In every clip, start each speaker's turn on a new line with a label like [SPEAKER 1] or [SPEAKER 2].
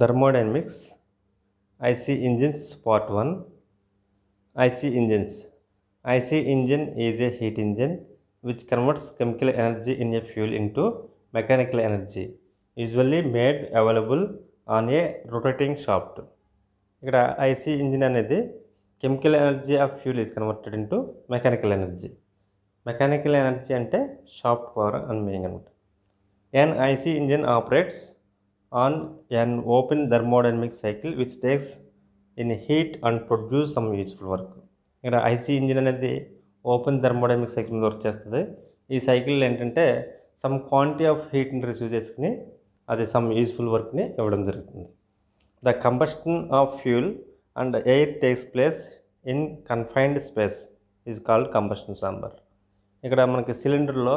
[SPEAKER 1] thermodynamics IC engines part one IC engines IC engine is a heat engine which converts chemical energy in a fuel into mechanical energy usually made available on a rotating shaft ఇక్కడ IC engine అనేది chemical energy of fuel is converted into mechanical energy mechanical energy అంటే shaft power అని meaning అనమాట an IC engine operates on an open thermodynamic cycle which takes in heat and produce some useful work ఇక్కడ IC engine అనేది open thermodynamic cycle మీద work చేస్తుంది ఈ cycle ఏంటంటే some quantity of హీట్ని receive చేసుకుని అది సమ్ యూజ్ఫుల్ వర్క్ని ఇవ్వడం జరుగుతుంది the combustion of fuel and air takes place in confined space is called combustion chamber ఇక్కడ మనకి సిలిండర్లో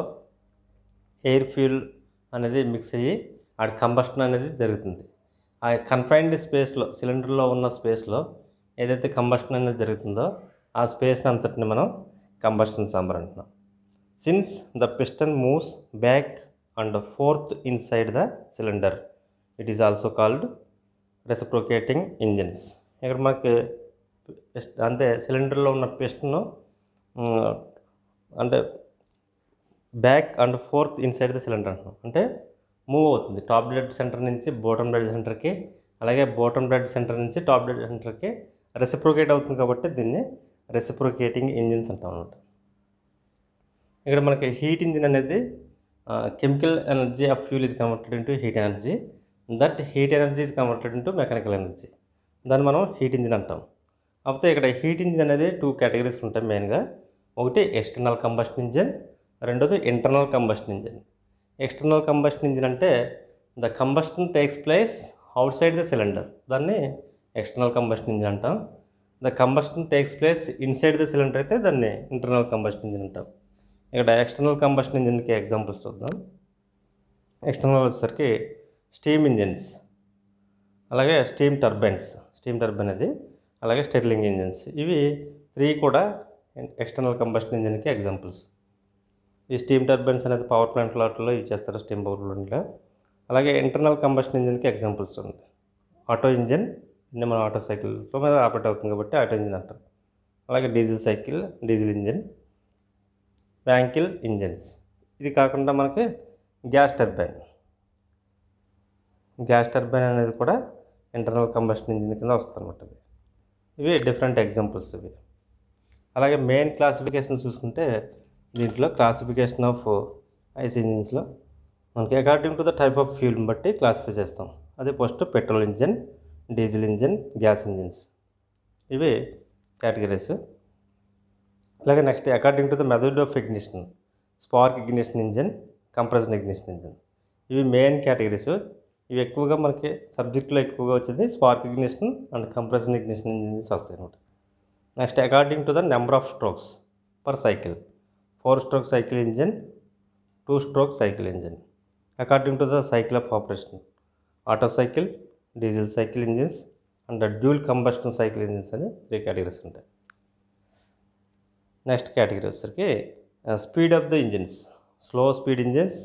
[SPEAKER 1] ఎయిర్ ఫ్యూల్ అనేది మిక్స్ అయ్యి ఆడ కంబస్టన్ అనేది జరుగుతుంది ఆ కన్ఫైన్డ్ స్పేస్లో సిలిండర్లో ఉన్న స్పేస్లో ఏదైతే కంబస్టన్ అనేది జరుగుతుందో ఆ స్పేస్ని అంతటిని మనం కంబస్టన్ సాంబర్ అంటున్నాం since the piston moves back and forth inside the cylinder it is also called reciprocating engines ఇక్కడ మనకి అంటే సిలిండర్లో ఉన్న పిస్టన్ అంటే back and forth inside the cylinder అంటున్నాం అంటే మూవ్ అవుతుంది టాప్ బ్లడ్ సెంటర్ నుంచి బోటమ్ బ్లడ్ సెంటర్కి అలాగే బోటమ్ బ్లడ్ సెంటర్ నుంచి టాప్ బ్లడ్ సెంటర్కి రెసిప్రోకేట్ అవుతుంది కాబట్టి దీన్ని రెసిప్రోకేటింగ్ ఇంజిన్స్ అంటాం అనమాట ఇక్కడ మనకి హీట్ ఇంజిన్ అనేది chemical energy of fuel is converted into heat energy that heat energy is converted into mechanical energy దాన్ని మనం హీట్ ఇంజిన్ అంటాం కాకపోతే ఇక్కడ హీట్ ఇంజిన్ అనేది టూ కేటగిరీస్ ఉంటాయి మెయిన్గా ఒకటి ఎక్స్టర్నల్ కంబస్ట్ ఇంజిన్ రెండోది internal combust engine external combustion engine అంటే the combustion takes place outside the cylinder దాన్ని ఎక్స్టర్నల్ కంబస్టన్ ఇంజిన్ అంటాం the combustion takes place inside the cylinder అయితే దాన్ని ఇంటర్నల్ కంబస్టన్ ఇంజిన్ అంటాం ఇక్కడ ఎక్స్టర్నల్ కంబస్టన్ ఇంజిన్కి examples చూద్దాం ఎక్స్టర్నల్ వచ్చేసరికి స్టీమ్ ఇంజిన్స్ అలాగే స్టీమ్ టర్బైన్స్ స్టీమ్ టర్బైన్ అది అలాగే స్టెర్లింగ్ ఇంజిన్స్ ఇవి త్రీ కూడా ఎక్స్టర్నల్ కంబస్టన్ ఇంజిన్కి ఎగ్జాంపుల్స్ ఈ స్టీమ్ టర్బైన్స్ అనేది పవర్ ప్లాంట్ లాట్లో యూజ్ చేస్తారు స్టీమ్ పవర్ ప్లాంట్లో అలాగే ఇంటర్నల్ కంబషన్ ఇంజిన్కి ఎగ్జాంపుల్స్ ఉంది ఆటో ఇంజిన్ ఇన్ని మన ఆటో సైకిల్స్ మీద ఆపరేట్ అవుతుంది కాబట్టి ఆటో ఇంజిన్ అంటారు అలాగే diesel cycle diesel engine Wankel engines ఇది కాకుండా మనకి గ్యాస్ టర్బైన్ గ్యాస్ టర్బైన్ అనేది కూడా ఇంటర్నల్ కంబషన్ ఇంజిన్ కింద వస్తుందన్నమాట ఇవి డిఫరెంట్ ఎగ్జాంపుల్స్ ఇవి అలాగే మెయిన్ క్లాసిఫికేషన్ చూసుకుంటే దీంట్లో క్లాసిఫికేషన్ ఆఫ్ ఐస్ ఇంజిన్స్లో మనకి according to the type of ఫ్యూల్ని బట్టి క్లాసిఫై చేస్తాం అదే first petrol engine diesel engine gas engines ఇవి కేటగిరీస్ అలాగే next according to the method of ignition spark ignition engine compression ignition engine ఇవి మెయిన్ కేటగిరీస్ ఇవి ఎక్కువగా మనకి సబ్జెక్ట్లో ఎక్కువగా వచ్చేది spark ignition and compression ignition engines వస్తాయి అనమాట next according to the number of strokes per cycle four stroke cycle engine two stroke cycle engine according to the cycle of operation Otto cycle diesel cycle engines and dual combustion cycle engines అని three categories ఉంటాయి next category వచ్చేసరికి speed of the engines slow speed engines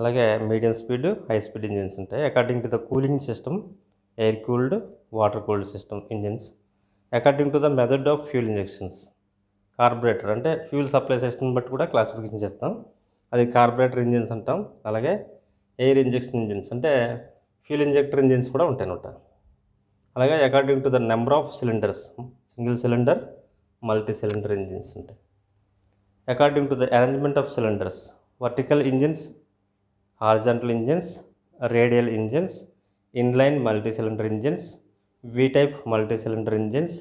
[SPEAKER 1] అలాగే medium speed high speed engines ఉంటాయి according to the cooling system air cooled water cooled system engines according to the method of fuel injections carburettor అంటే fuel supply system బట్టి కూడా classification చేస్తాం అది carburettor engines అంటాం అలాగే air injection engines అంటే fuel injector engines కూడా ఉంటాయన్నమాట అలాగే according to the number of cylinders single cylinder multi cylinder engines ఉంటాయి according to the arrangement of cylinders vertical engines horizontal engines radial engines inline multi cylinder engines V type multi cylinder engines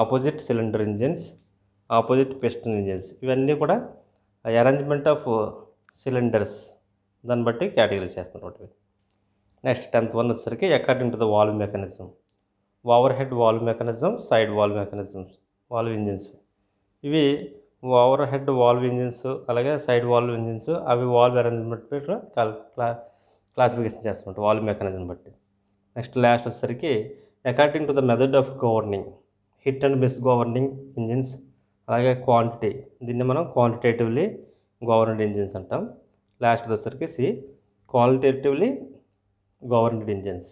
[SPEAKER 1] opposite cylinder engines opposite piston engines ఇవన్నీ కూడా arrangement of cylinders దాన్ని బట్టి category చేస్తున్నారు next tenth one వచ్చేసరికి according to the valve mechanism overhead valve mechanism side valve mechanisms valve engines ఇవి overhead valve engines అలాగే side valve engines అవి valve arrangement పేరు క్లా క్లాసిఫికేషన్ చేస్తున్నట్టు వాల్వ్ మెకానిజం బట్టి నెక్స్ట్ లాస్ట్ వచ్చేసరికి according to the method of governing hit and miss governing engines అలాగే quantity దీన్ని మనం క్వాంటిటేటివ్లీ గవర్నెంట్ ఇంజిన్స్ అంటాం లాస్ట్ వచ్చేసరికి సి క్వాలిటేటివ్లీ గవర్నెడ్ ఇంజిన్స్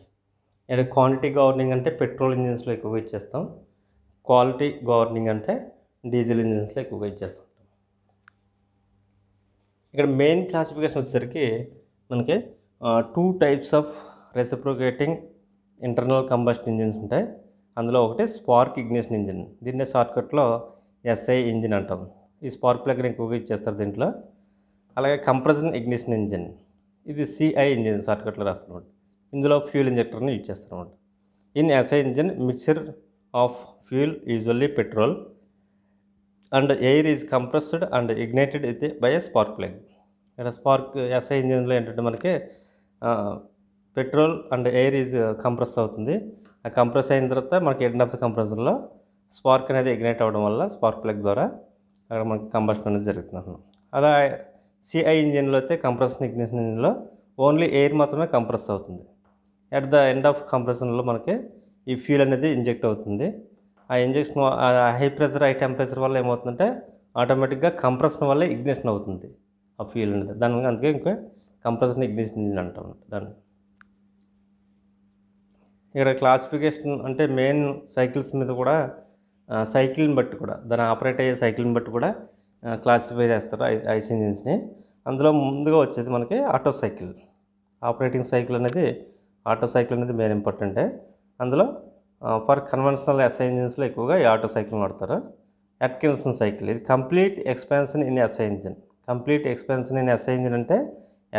[SPEAKER 1] అంటే క్వాంటిటీ గవర్నింగ్ అంటే పెట్రోల్ ఇంజిన్స్లో ఎక్కువగా ఇచ్చేస్తాం క్వాలిటీ గవర్నింగ్ అంటే డీజిల్ ఇంజిన్స్లో ఎక్కువగా ఇచ్చేస్తాం ఇక్కడ మెయిన్ క్లాసిఫికేషన్ వచ్చేసరికి మనకి two types of reciprocating internal combust engines ఉంటాయి అందులో ఒకటి స్పార్క్ ఇగ్నిషన్ ఇంజిన్ దీన్నే షార్ట్కట్లో ఎస్ఐ ఇంజిన్ అంటాం ఈ స్పార్క్ ప్లగ్ని ఎక్కువగా ఇచ్చేస్తారు దీంట్లో అలాగే కంప్రెషన్ ఇగ్నిషన్ ఇంజిన్ ఇది సిఐ ఇంజిన్ షార్ట్కట్లో రాస్తామన్నమాట ఇందులో ఫ్యూల్ ఇంజెక్టర్ని యూజ్ చేస్తారన్నమాట in SI engine mixture of fuel usually petrol and air is compressed and ignited అయితే బై ఎ స్పార్క్ ప్లగ్ ఇక్కడ స్పార్క్ ఎస్ఐ ఇంజిన్లో ఏంటంటే మనకి petrol and air is compress అవుతుంది ఆ కంప్రెస్ అయిన తర్వాత మనకి ఎండ్ ఆఫ్ ద కంప్రెసర్లో స్పార్క్ అనేది ఎగ్నైట్ అవ్వడం వల్ల స్పార్క్ ప్లగ్ ద్వారా అక్కడ మనకి కంబషన్ అనేది జరుగుతుంది అంటున్నాం అలా సిఐ ఇంజిన్లో అయితే కంప్రెషన్ ఇగ్నిషన్ ఇంజిన్లో ఓన్లీ ఎయిర్ మాత్రమే కంప్రెస్ అవుతుంది అట్ ద ఎండ్ ఆఫ్ కంప్రెషన్లో మనకి ఈ ఫ్యూల్ అనేది ఇంజెక్ట్ అవుతుంది ఆ injection high pressure high temperature వల్ల ఏమవుతుందంటే ఆటోమేటిక్గా కంప్రెషన్ వల్ల ఇగ్నిషన్ అవుతుంది ఆ ఫ్యూల్ అనేది దాని అందుకే ఇంకా కంప్రెషన్ ఇగ్నిషన్ ఇంజిన్ అంటాం దాన్ని ఇక్కడ క్లాసిఫికేషన్ అంటే మెయిన్ సైకిల్స్ మీద కూడా సైకిల్ని బట్టి కూడా దాని ఆపరేట్ అయ్యే సైకిల్ని బట్టి కూడా క్లాసిఫై చేస్తారు ఐస్ ఇంజిన్స్ని అందులో ముందుగా వచ్చేది మనకి ఆటో సైకిల్ ఆపరేటింగ్ సైకిల్ అనేది ఆటో సైకిల్ అనేది మెయిన్ ఇంపార్టెంటే అందులో ఫర్ కన్వెన్షనల్ ఎస్ఐ ఇంజిన్స్లో ఎక్కువగా ఈ ఆటో సైకిల్ వాడతారు అట్కిన్సన్ సైకిల్ ఇది complete expansion in SI engine complete expansion in SI engine అంటే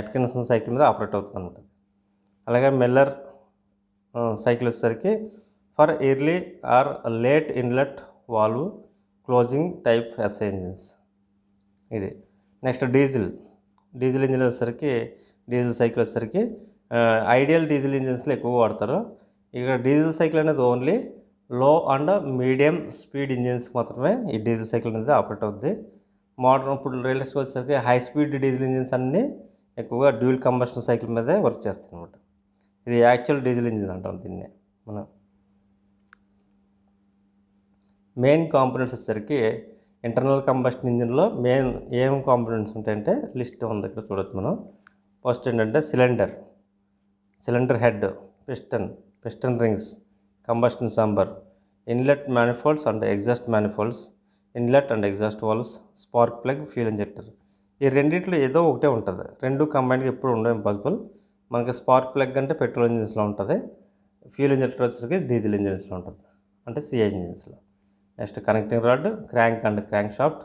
[SPEAKER 1] అట్కిన్సన్ సైకిల్ మీద ఆపరేట్ అవుతుంది అనమాట అలాగే మెల్లర్ సైకిల్ వచ్చేసరికి for early or late inlet valve closing type S engines ఇది నెక్స్ట్ డీజిల్ డీజిల్ ఇంజిన్ వచ్చేసరికి diesel cycle వచ్చేసరికి ideal diesel ఇంజిన్స్లో ఎక్కువ వాడతారు ఇక్కడ డీజిల్ సైకిల్ అనేది only low and medium speed engines మాత్రమే ఈ డీజిల్ సైకిల్ అనేది ఆపరేట్ అవుద్ది మోడర్న్ ఇప్పుడు రైల్వేస్ వచ్చేసరికి హై స్పీడ్ డీజిల్ ఇంజిన్స్ అన్నీ ఎక్కువగా డ్యూల్ కంబషన్ సైకిల్ మీదే వర్క్ చేస్తాయి అనమాట ఇది యాక్చువల్ డీజిల్ ఇంజిన్ అంటాం దీన్ని మనం మెయిన్ కాంపోనెంట్స్ వచ్చేసరికి ఇంటర్నల్ కంబస్షన్ ఇంజిన్లో మెయిన్ ఏం కాంపోనెంట్స్ ఉంటాయంటే లిస్ట్ ఉంది ఇక్కడ చూడొచ్చు మనం ఫస్ట్ ఏంటంటే cylinder cylinder head piston piston rings combustion chamber inlet మ్యానిఫోల్డ్స్ and exhaust manifolds inlet and exhaust valves spark plug fuel injector ఈ రెండింటిలో ఏదో ఒకటే ఉంటుంది రెండు కంబైన్గా ఎప్పుడు ఉండడం ఇంపాసిబుల్ మనకి స్పార్క్ ప్లగ్ అంటే పెట్రోల్ ఇంజిన్స్లో ఉంటుంది ఫ్యూల్ ఇంజెక్టర్ వచ్చేసరికి డీజిల్ ఇంజిన్స్లో ఉంటుంది అంటే సిఐ ఇంజిన్స్లో next connecting rod crank and crankshaft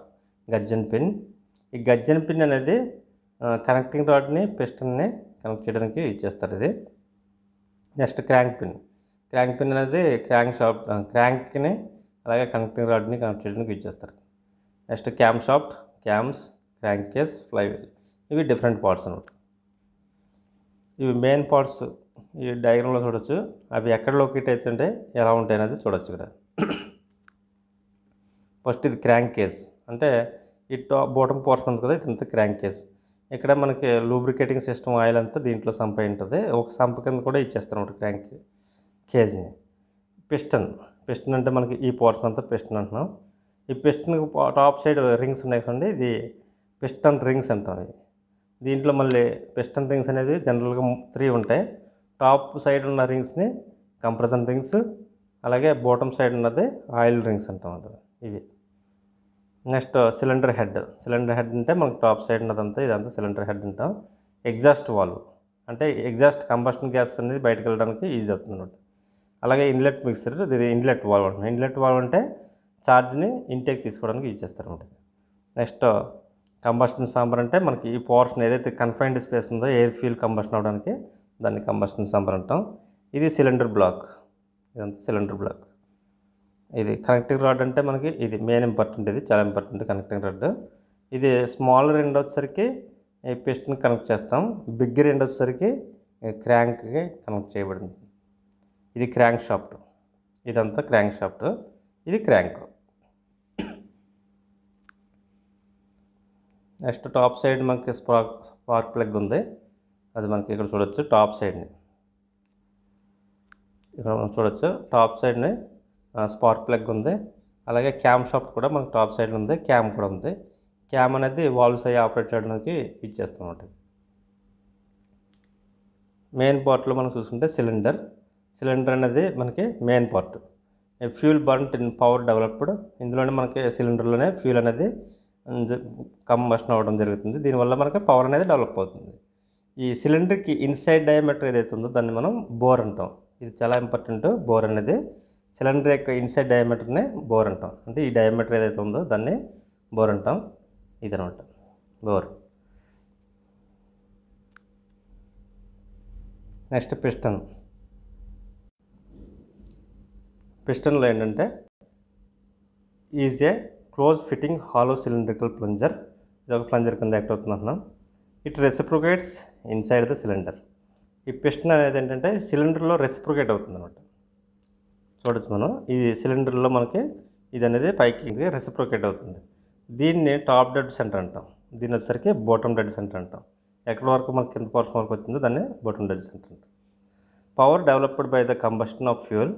[SPEAKER 1] gudgeon pin ఈ గజ్జన్ పిన్ అనేది కనెక్టింగ్ రాడ్ని పిస్టన్ని కనెక్ట్ చేయడానికి ఇచ్చేస్తారు ఇది next crank pin crank pin అనేది క్రాంక్ షాఫ్ట్ క్రాంక్ని అలాగే కనెక్టింగ్ రాడ్ని కనెక్ట్ చేయడానికి ఇచ్చేస్తారు next camshaft cams crankcase wheel ఇవి డిఫరెంట్ పార్ట్స్ అనమాట ఇవి మెయిన్ పార్ట్స్ ఈ డయాగ్రామ్లో చూడొచ్చు అవి ఎక్కడ లొకేట్ అవుతుంటే ఎలా ఉంటాయి అనేది చూడొచ్చు ఇక్కడ ఫస్ట్ ఇది క్రాంక్ కేస్ అంటే ఈ టాప్ బాటమ్ పోర్షన్ ఉంది కదా ఇదంతా క్రాంక్ కేస్ ఇక్కడ మనకి లూబ్రికేటింగ్ సిస్టమ్ ఆయిల్ అంతా దీంట్లో సంప ఉంటుంది ఒక సంప కింద కూడా ఇచ్చేస్తారు ఒకటి క్రాంక్ కేజ్ని పిస్టన్ పిస్టన్ అంటే మనకి ఈ పోర్షన్ అంతా పిస్టన్ అంటున్నాం ఈ పిస్టన్ టాప్ సైడ్ రింగ్స్ ఉన్నాయి కదండి ఇది పిస్టన్ రింగ్స్ అంటాం ఇది దీంట్లో మళ్ళీ పిస్టన్ రింగ్స్ అనేది జనరల్గా త్రీ ఉంటాయి టాప్ సైడ్ ఉన్న రింగ్స్ని కంప్రెషన్ రింగ్స్ అలాగే బాటమ్ సైడ్ ఉన్నది ఆయిల్ రింగ్స్ అంటాం ఇవి next cylinder head cylinder head అంటే మనకు టాప్ సైడ్ ఉన్నదంతా ఇదంతా సిలిండర్ హెడ్ అంటాం ఎగ్జాస్ట్ వాల్వ్ అంటే ఎగ్జాస్ట్ కంబస్టన్ గ్యాస్ అనేది బయటకు వెళ్ళడానికి ఈజీ అవుతుంది అనమాట అలాగే ఇన్లెట్ మిక్సర్ ఇది ఇన్లెట్ వాల్వ్ అంటే ఇన్లెట్ వాల్వ్ అంటే ఛార్జ్ని ఇంటేక్ తీసుకోవడానికి యూజ్ చేస్తారు అనమాట నెక్స్ట్ కంబస్టన్ సాంబర్ అంటే మనకి ఈ పోర్షన్ ఏదైతే కన్ఫైన్డ్ స్పేస్ ఉందో ఎయిర్ ఫ్యూల్ కంబస్టన్ అవ్వడానికి దాన్ని కంబస్టన్ సాంబర్ అంటాం ఇది సిలిండర్ బ్లాక్ ఇదంతా సిలిండర్ బ్లాక్ ఇది కనెక్టింగ్ రాడ్ అంటే మనకి ఇది మెయిన్ ఇంపార్టెంట్ ఇది చాలా ఇంపార్టెంట్ కనెక్టింగ్ రాడ్ ఇది స్మాల్ ఎండ్ వచ్చేసరికి పిస్టన్ కనెక్ట్ చేస్తాం బిగ్గర్ ఎండ్ వచ్చేసరికి క్రాంక్కి కనెక్ట్ చేయబడింది ఇది క్రాంక్ షాఫ్ట్ ఇదంతా క్రాంక్ షాఫ్ట్ ఇది క్రాంక్ నెక్స్ట్ టాప్ సైడ్ మనకి స్పార్క్ స్పార్క్ ప్లగ్ ఉంది అది మనకి ఇక్కడ చూడొచ్చు టాప్ సైడ్ని ఇక్కడ మనం చూడవచ్చు టాప్ సైడ్ని స్పార్క్ ప్లగ్ ఉంది అలాగే క్యామ్ షాఫ్ట్ కూడా మనకు టాప్ సైడ్ ఉంది క్యామ్ కూడా ఉంది క్యామ్ అనేది వాల్వ్స్ అయ్యి ఆపరేట్ చేయడానికి ఇచ్చేస్తాం మెయిన్ పార్ట్లో మనం చూసుకుంటే సిలిండర్ సిలిండర్ అనేది మనకి main part fuel burn in power developed ఇందులోనే మనకి సిలిండర్లోనే ఫ్యూల్ అనేది కంబషన్ అవ్వడం జరుగుతుంది దీనివల్ల మనకి పవర్ అనేది డెవలప్ అవుతుంది ఈ సిలిండర్కి ఇన్సైడ్ డయామీటర్ ఏదైతే ఉందో దాన్ని మనం బోర్ అంటాం ఇది చాలా ఇంపార్టెంట్ బోర్ అనేది సిలిండర్ యొక్క ఇన్సైడ్ డయామీటర్నే బోర్ అంటాం అంటే ఈ డయామీటర్ ఏదైతే ఉందో దాన్ని బోర్ అంటాం ఇది అనమాట బోర్ నెక్స్ట్ పిస్టన్ పిస్టన్లో ఏంటంటే is a close fitting hollow cylindrical plunger ఇది ఒక ప్లంజర్ కింద యాక్ట్ అవుతుందంటున్నాం it reciprocates inside the cylinder ఈ పిస్టన్ అనేది ఏంటంటే సిలిండర్లో రెసిప్రొకేట్ అవుతుంది అనమాట చూడొచ్చు మనం ఇది సిలిండర్లో మనకి ఇది అనేది పైకి రెసిప్రోకేట్ అవుతుంది దీన్ని టాప్ డెడ్ సెంటర్ అంటాం దీని వచ్చేసరికి బాటమ్ డెడ్ సెంటర్ అంటాం ఎక్కడ వరకు మనకి కింద పోర్షన్ వరకు వచ్చిందో దాన్ని బాటమ్ డెడ్ సెంటర్ అంటాం power developed by the combustion of fuel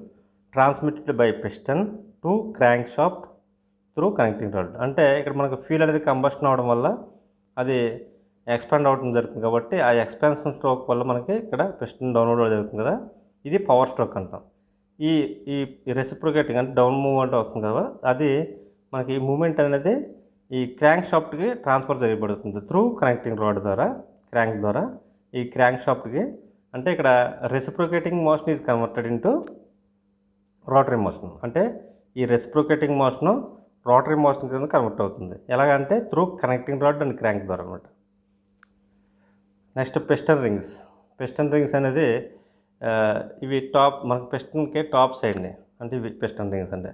[SPEAKER 1] transmitted by piston to crankshaft through connecting rod అంటే ఇక్కడ మనకు ఫ్యూల్ అనేది కంబస్టన్ అవడం వల్ల అది ఎక్స్పాండ్ అవడం జరుగుతుంది కాబట్టి ఆ ఎక్స్పాన్షన్ స్ట్రోక్ వల్ల మనకి ఇక్కడ పిస్టన్ డౌన్లోడ్ జరుగుతుంది కదా ఇది పవర్ స్ట్రోక్ అంటాం ఈ ఈ రెసిప్రోకేటింగ్ అంటే డౌన్ మూమెంట్ వస్తుంది కదా అది మనకి ఈ మూమెంట్ అనేది ఈ క్రాంక్ షాఫ్ట్కి ట్రాన్స్ఫర్ చేయబడుతుంది త్రూ కనెక్టింగ్ రాడ్ ద్వారా క్రాంక్ ద్వారా ఈ క్రాంక్ షాఫ్ట్కి అంటే ఇక్కడ reciprocating motion is converted into rotary motion అంటే ఈ రెసిప్రోకేటింగ్ మోషను రోటరీ మోషన్ కింద కన్వర్ట్ అవుతుంది ఎలాగంటే through connecting rod and crank ద్వారా అనమాట next piston rings piston rings అనేది ఇవి టాప్ మనకు పిస్టన్కే టాప్ సైడ్ని అంటే ఇవి పిస్టన్ రింగ్స్ అంటే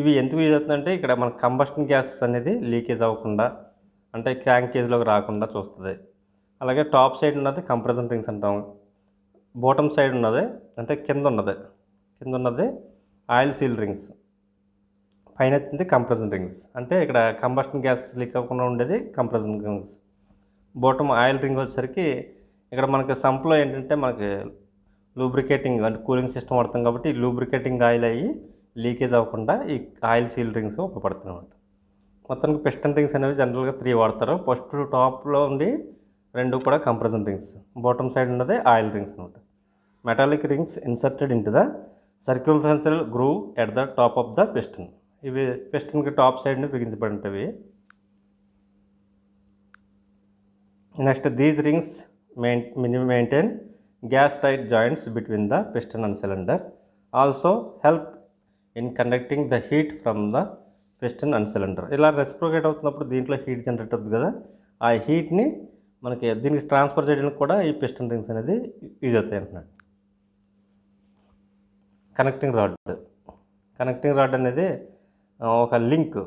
[SPEAKER 1] ఇవి ఎందుకు యూజ్ అవుతుందంటే ఇక్కడ మన కంబస్టన్ గ్యాస్ అనేది లీకేజ్ అవ్వకుండా అంటే క్రాంక్ కేజ్లోకి రాకుండా చూస్తుంది అలాగే టాప్ సైడ్ ఉన్నది కంప్రెషన్ రింగ్స్ అంటాం బోటమ్ సైడ్ ఉన్నది అంటే కింద ఉన్నది కింద ఉన్నది ఆయిల్ సీల్ రింగ్స్ పైన వచ్చింది కంప్రెషన్ రింగ్స్ అంటే ఇక్కడ కంబస్టన్ గ్యాస్ లీక్ అవ్వకుండా ఉండేది compression rings bottom oil ring వచ్చేసరికి ఇక్కడ మనకి సంప్లో ఏంటంటే మనకి లూబ్రికేటింగ్ అంటే కూలింగ్ సిస్టమ్ వాడతాం కాబట్టి లూబ్రికేటింగ్ ఆయిల్ అయ్యి లీకేజ్ అవ్వకుండా ఈ ఆయిల్ సీల్ రింగ్స్ ఉపయోగపడుతున్నమాట మొత్తానికి పిస్టన్ రింగ్స్ అనేవి జనరల్గా త్రీ వాడతారు ఫస్ట్ టాప్లో ఉండి రెండు కూడా కంప్రెషన్ రింగ్స్ బాటమ్ సైడ్ ఉన్నది ఆయిల్ రింగ్స్ అనమాట metallic rings inserted into the the circumferential groove at the top of the piston ఇవి పిస్టన్కి టాప్ సైడ్ని బిగించబడి ఉంటాయి next these rings main minimum maintain gas tight joints between the piston and cylinder also help in conducting the heat from the piston and cylinder ఇలా reciprocate అవుతున్నప్పుడు దీంట్లో heat generate అవుతుంది కదా ఆ హీట్ని మనకి దీనికి ట్రాన్స్ఫర్ చేయడానికి కూడా ఈ పిస్టన్ రింగ్స్ అనేది యూజ్ అవుతాయి అంటున్నాడు కనెక్టింగ్ రాడ్ కనెక్టింగ్ రాడ్ అనేది ఒక link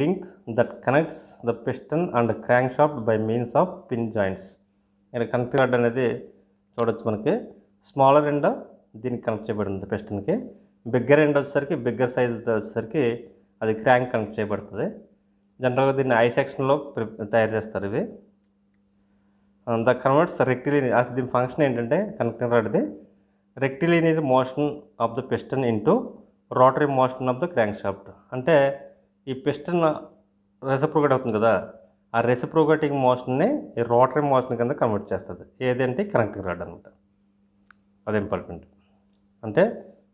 [SPEAKER 1] link that connects the piston and crankshaft by means of pin joints ఇక్కడ కనెక్టింగ్ రాడ్ అనేది చూడొచ్చు మనకి స్మాలర్ ఎండ్ దీనికి కనెక్ట్ చేయబడింది పిస్టన్కి బిగ్గర్ ఎండ్ వచ్చేసరికి బిగ్గర్ సైజ్ వచ్చేసరికి అది క్రాంక్ కనెక్ట్ చేయబడుతుంది జనరల్గా దీన్ని ఐ సెక్షన్లో తయారు చేస్తారు ఇవి ద కన్వర్ట్స్ రెక్టిలీనియర్ దీని ఫంక్షన్ ఏంటంటే కనెక్టింగ్ రాడ్ది rectilinear motion of the piston into rotary motion of the crankshaft అంటే ఈ పిస్టన్ రెసప్రోగేట్ అవుతుంది కదా ఆ రెసిప్రోగేటింగ్ మోషన్ని రోటరీ మోషన్ కింద కన్వర్ట్ చేస్తుంది ఏదంటే కనెక్టింగ్ రాడ్ అనమాట అది ఇంపార్టెంట్ అంటే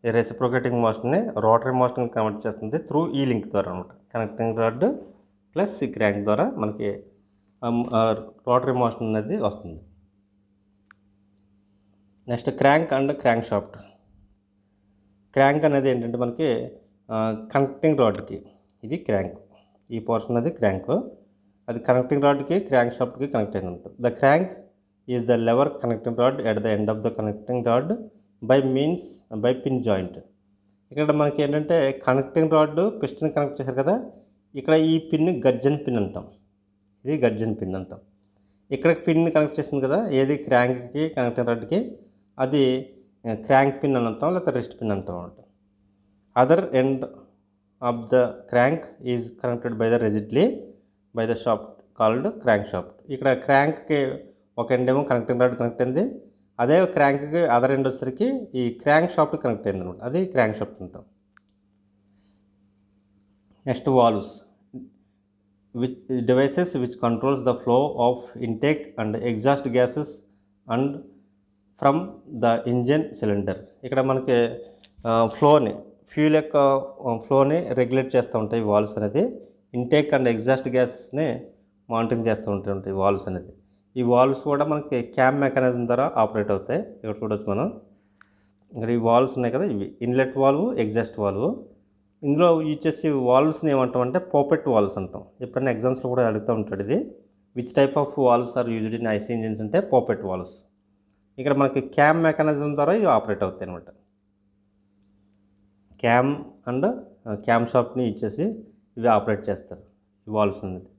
[SPEAKER 1] ఈ రెసిప్రోగేటింగ్ మోషన్ని రోటరీ మోషన్ కింద కన్వర్ట్ చేస్తుంది త్రూ ఈ లింక్ ద్వారా అనమాట కనెక్టింగ్ రాడ్ ప్లస్ ఈ క్రాంక్ ద్వారా మనకి రోటరీ um, మోషన్ అనేది వస్తుంది next crank and crankshaft crank అనేది ఏంటంటే మనకి కనెక్టింగ్ రాడ్కి ఇది క్రాంక్ ఈ పోర్షన్ అనేది క్రాంక్ అది కనెక్టింగ్ రాడ్కి క్రాంక్ షాఫ్ట్కి కనెక్ట్ అయి ఉంటుంది the crank is the lever connecting rod at the end of the connecting rod by means by pin joint ఇక్కడ మనకి ఏంటంటే కనెక్టింగ్ రాడ్ పిస్టన్ కనెక్ట్ చేశారు కదా ఇక్కడ ఈ పిన్ గర్జన్ పిన్ అంటాం ఇది గర్జన్ పిన్ అంటాం ఇక్కడ పిన్ కనెక్ట్ చేసింది కదా ఏది క్రాంక్కి కనెక్టింగ్ రాడ్కి అది క్రాంక్ పిన్ అని అంటాం లేకపోతే రిస్ట్ పిన్ అంటాం అనమాట other end of the crank is connected by the rigidly by the shaft called crankshaft ఇక్కడ క్రాంక్కి ఒక ఎండ్ ఏమో కనెక్టింగ్ రాడ్ కనెక్ట్ అయింది అదే క్రాంక్కి అదర్ ఎండ్ వచ్చేసరికి ఈ క్రాంక్ షాఫ్ట్ కనెక్ట్ అయింది అనమాట అది క్రాంక్ షాఫ్ట్ అంటాం next valves which devices which controls the flow of intake and exhaust gases and from the engine cylinder ఇక్కడ మనకి ఫ్లోని ఫ్యూల్ యొక్క ఫ్లోని రెగ్యులేట్ చేస్తూ ఉంటాయి వాల్వ్స్ అనేది ఇంటేక్ అండ్ ఎగ్జాస్ట్ గ్యాసెస్ని మానిటరింగ్ చేస్తూ ఉంటాయి వాల్వ్స్ అనేది ఈ వాల్వ్స్ కూడా మనకి క్యామ్ మెకానిజం ద్వారా ఆపరేట్ అవుతాయి ఇక్కడ చూడవచ్చు మనం ఇక్కడ ఈ వాల్వ్స్ ఉన్నాయి కదా ఇవి ఇన్లెట్ వాల్వ్ ఎగ్జాస్ట్ వాల్వ్ ఇందులో యూజ్ చేసి వాల్వ్స్ని అంటే పోపెట్ వాల్వ్స్ అంటాం ఎప్పుడైనా ఎగ్జామ్స్లో కూడా అడుగుతూ ఉంటాడు ఇది which type of valves are used in IC engines అంటే పోపెట్ వాల్వ్స్ ఇక్కడ మనకి క్యామ్ మెకానిజం ద్వారా ఇది ఆపరేట్ అవుతాయి అనమాట క్యామ్ అండ్ క్యామ్ షాప్ని ఇచ్చేసి ఇవి ఆపరేట్ చేస్తారు ఈ వాల్వ్స్ అనేది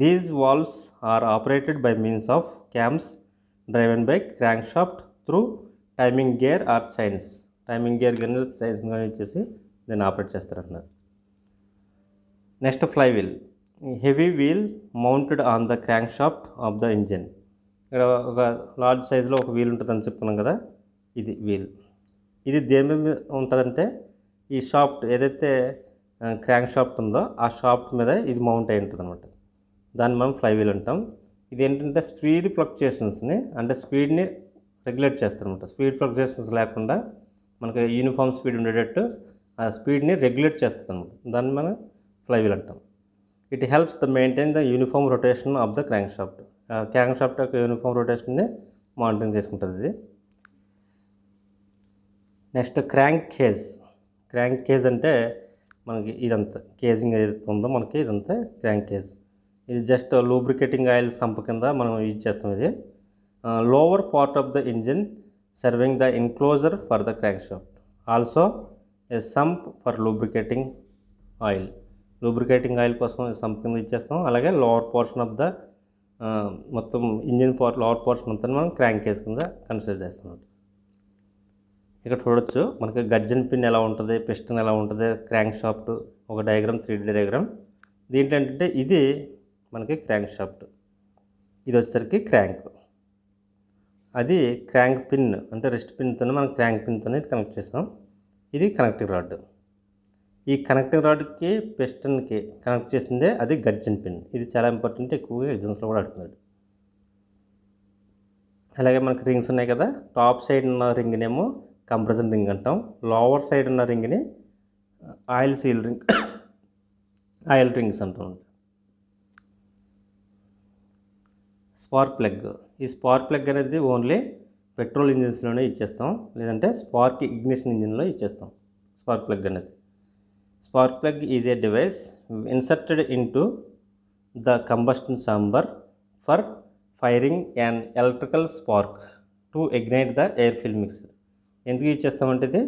[SPEAKER 1] these valves are operated by means of cams driven by crankshaft through timing gear or chains timing gear కానీ చైన్స్ కానీ వచ్చేసి దాన్ని ఆపరేట్ చేస్తారన్నారు next flywheel heavy wheel mounted on the crankshaft of the engine ఇక్కడ ఒక large సైజులో ఒక వీల్ ఉంటుందని చెప్తున్నాం కదా ఇది వీల్ ఇది దేని మీద ఉంటుందంటే ఈ షాఫ్ట్ ఏదైతే క్రాంక్ షాఫ్ట్ ఉందో ఆ షాఫ్ట్ మీద ఇది మౌంట్ అయి ఉంటుంది అనమాట దాన్ని మనం ఫ్లై వీల్ అంటాం ఇది ఏంటంటే స్పీడ్ ఫ్లక్చుయేషన్స్ని అంటే స్పీడ్ని రెగ్యులేట్ చేస్తారనమాట స్పీడ్ ఫ్లక్చుయేషన్స్ లేకుండా మనకి యూనిఫామ్ స్పీడ్ ఉండేటట్టు ఆ స్పీడ్ని రెగ్యులేట్ చేస్తుంది అనమాట దాన్ని మనం ఫ్లై వీల్ అంటాం it helps the maintain the uniform rotation of the crankshaft crankshaft యొక్క యూనిఫామ్ రొటేషన్ని మానిటరింగ్ చేసుకుంటుంది ఇది next crankcase crankcase అంటే మనకి ఇదంతా కేజింగ్ ఏదైతే ఉందో మనకి ఇదంతా క్రాంక్ కేజ్ ఇది జస్ట్ లూబ్రికేటింగ్ ఆయిల్ సంప కింద మనం యూజ్ చేస్తాం ఇది lower part of the engine serving the enclosure for the crankshaft also a sump for lubricating oil lubricating oil కోసం సంప్ కింద ఇచ్చేస్తాం అలాగే లోవర్ పోర్షన్ ఆఫ్ ద మొత్తం ఇంజిన్ పార్ట్ లోవర్ పోర్షన్ అంతా మనం క్రాంక్ కేజ్ కింద consider చేస్తున్నాం ఇక్కడ చూడొచ్చు మనకి గర్జన్ పిన్ ఎలా ఉంటుంది పిస్టన్ ఎలా ఉంటుంది క్రాంక్ షాఫ్ట్ ఒక డయాగ్రామ్ త్రీ డీ డయాగ్రామ్ దీంట్లో ఇది మనకి క్రాంక్ షాఫ్ట్ ఇది వచ్చేసరికి క్రాంక్ అది క్రాంక్ పిన్ అంటే రెస్ట్ పిన్తోనే మనం క్రాంక్ పిన్తోనే ఇది కనెక్ట్ చేస్తాం ఇది కనెక్టింగ్ రాడ్ ఈ కనెక్టింగ్ రాడ్కి పిస్టన్కి కనెక్ట్ చేసిందే అది గర్జన్ పిన్ ఇది చాలా ఇంపార్టెంట్ ఎక్కువగా ఎగ్జామ్స్లో కూడా అడుగుతున్నాడు అలాగే మనకి రింగ్స్ ఉన్నాయి కదా టాప్ సైడ్ ఉన్న రింగ్నేమో కంప్రెషన్ రింగ్ అంటాం లోవర్ సైడ్ ఉన్న రింగ్ని oil seal ring oil rings అంటూ స్పార్క్ ప్లగ్ ఈ స్పార్క్ ప్లగ్ అనేది ఓన్లీ పెట్రోల్ ఇంజిన్స్లోనే ఇచ్చేస్తాం లేదంటే స్పార్క్ ఇగ్నిషన్ ఇంజిన్లో ఇచ్చేస్తాం స్పార్క్ ప్లగ్ అనేది spark plug is a device inserted into the combustion chamber for firing and electrical spark to ignite the air fuel mixture ఎందుకు use చేస్తామంటే ఇది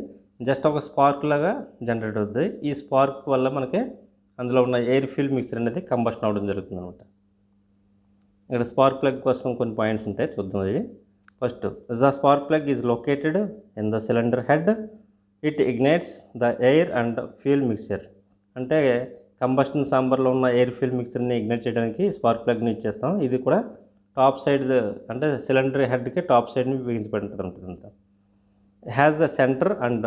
[SPEAKER 1] జస్ట్ ఒక స్పార్క్ లాగా జనరేట్ అవుతుంది ఈ స్పార్క్ వల్ల మనకి అందులో ఉన్న ఎయిర్ ఫిల్ మిక్సర్ అనేది కంబషన్ అవ్వడం జరుగుతుంది అనమాట ఇక్కడ స్పార్క్ ప్లగ్ కోసం కొన్ని పాయింట్స్ ఉంటాయి చూద్దాం అది first the spark plug is located in the cylinder head it ignites the air and fuel mixture అంటే కంబస్టన్ సాంబార్లో ఉన్న ఎయిర్ ఫ్యూల్ మిక్సర్ని ఇగ్నైట్ చేయడానికి స్పార్క్ ప్లగ్ని ఇచ్చేస్తాం ఇది కూడా టాప్ సైడ్ అంటే సిలిండర్ హెడ్కి టాప్ సైడ్ని బిగించబడి ఉంటుంది అంతా has a centre and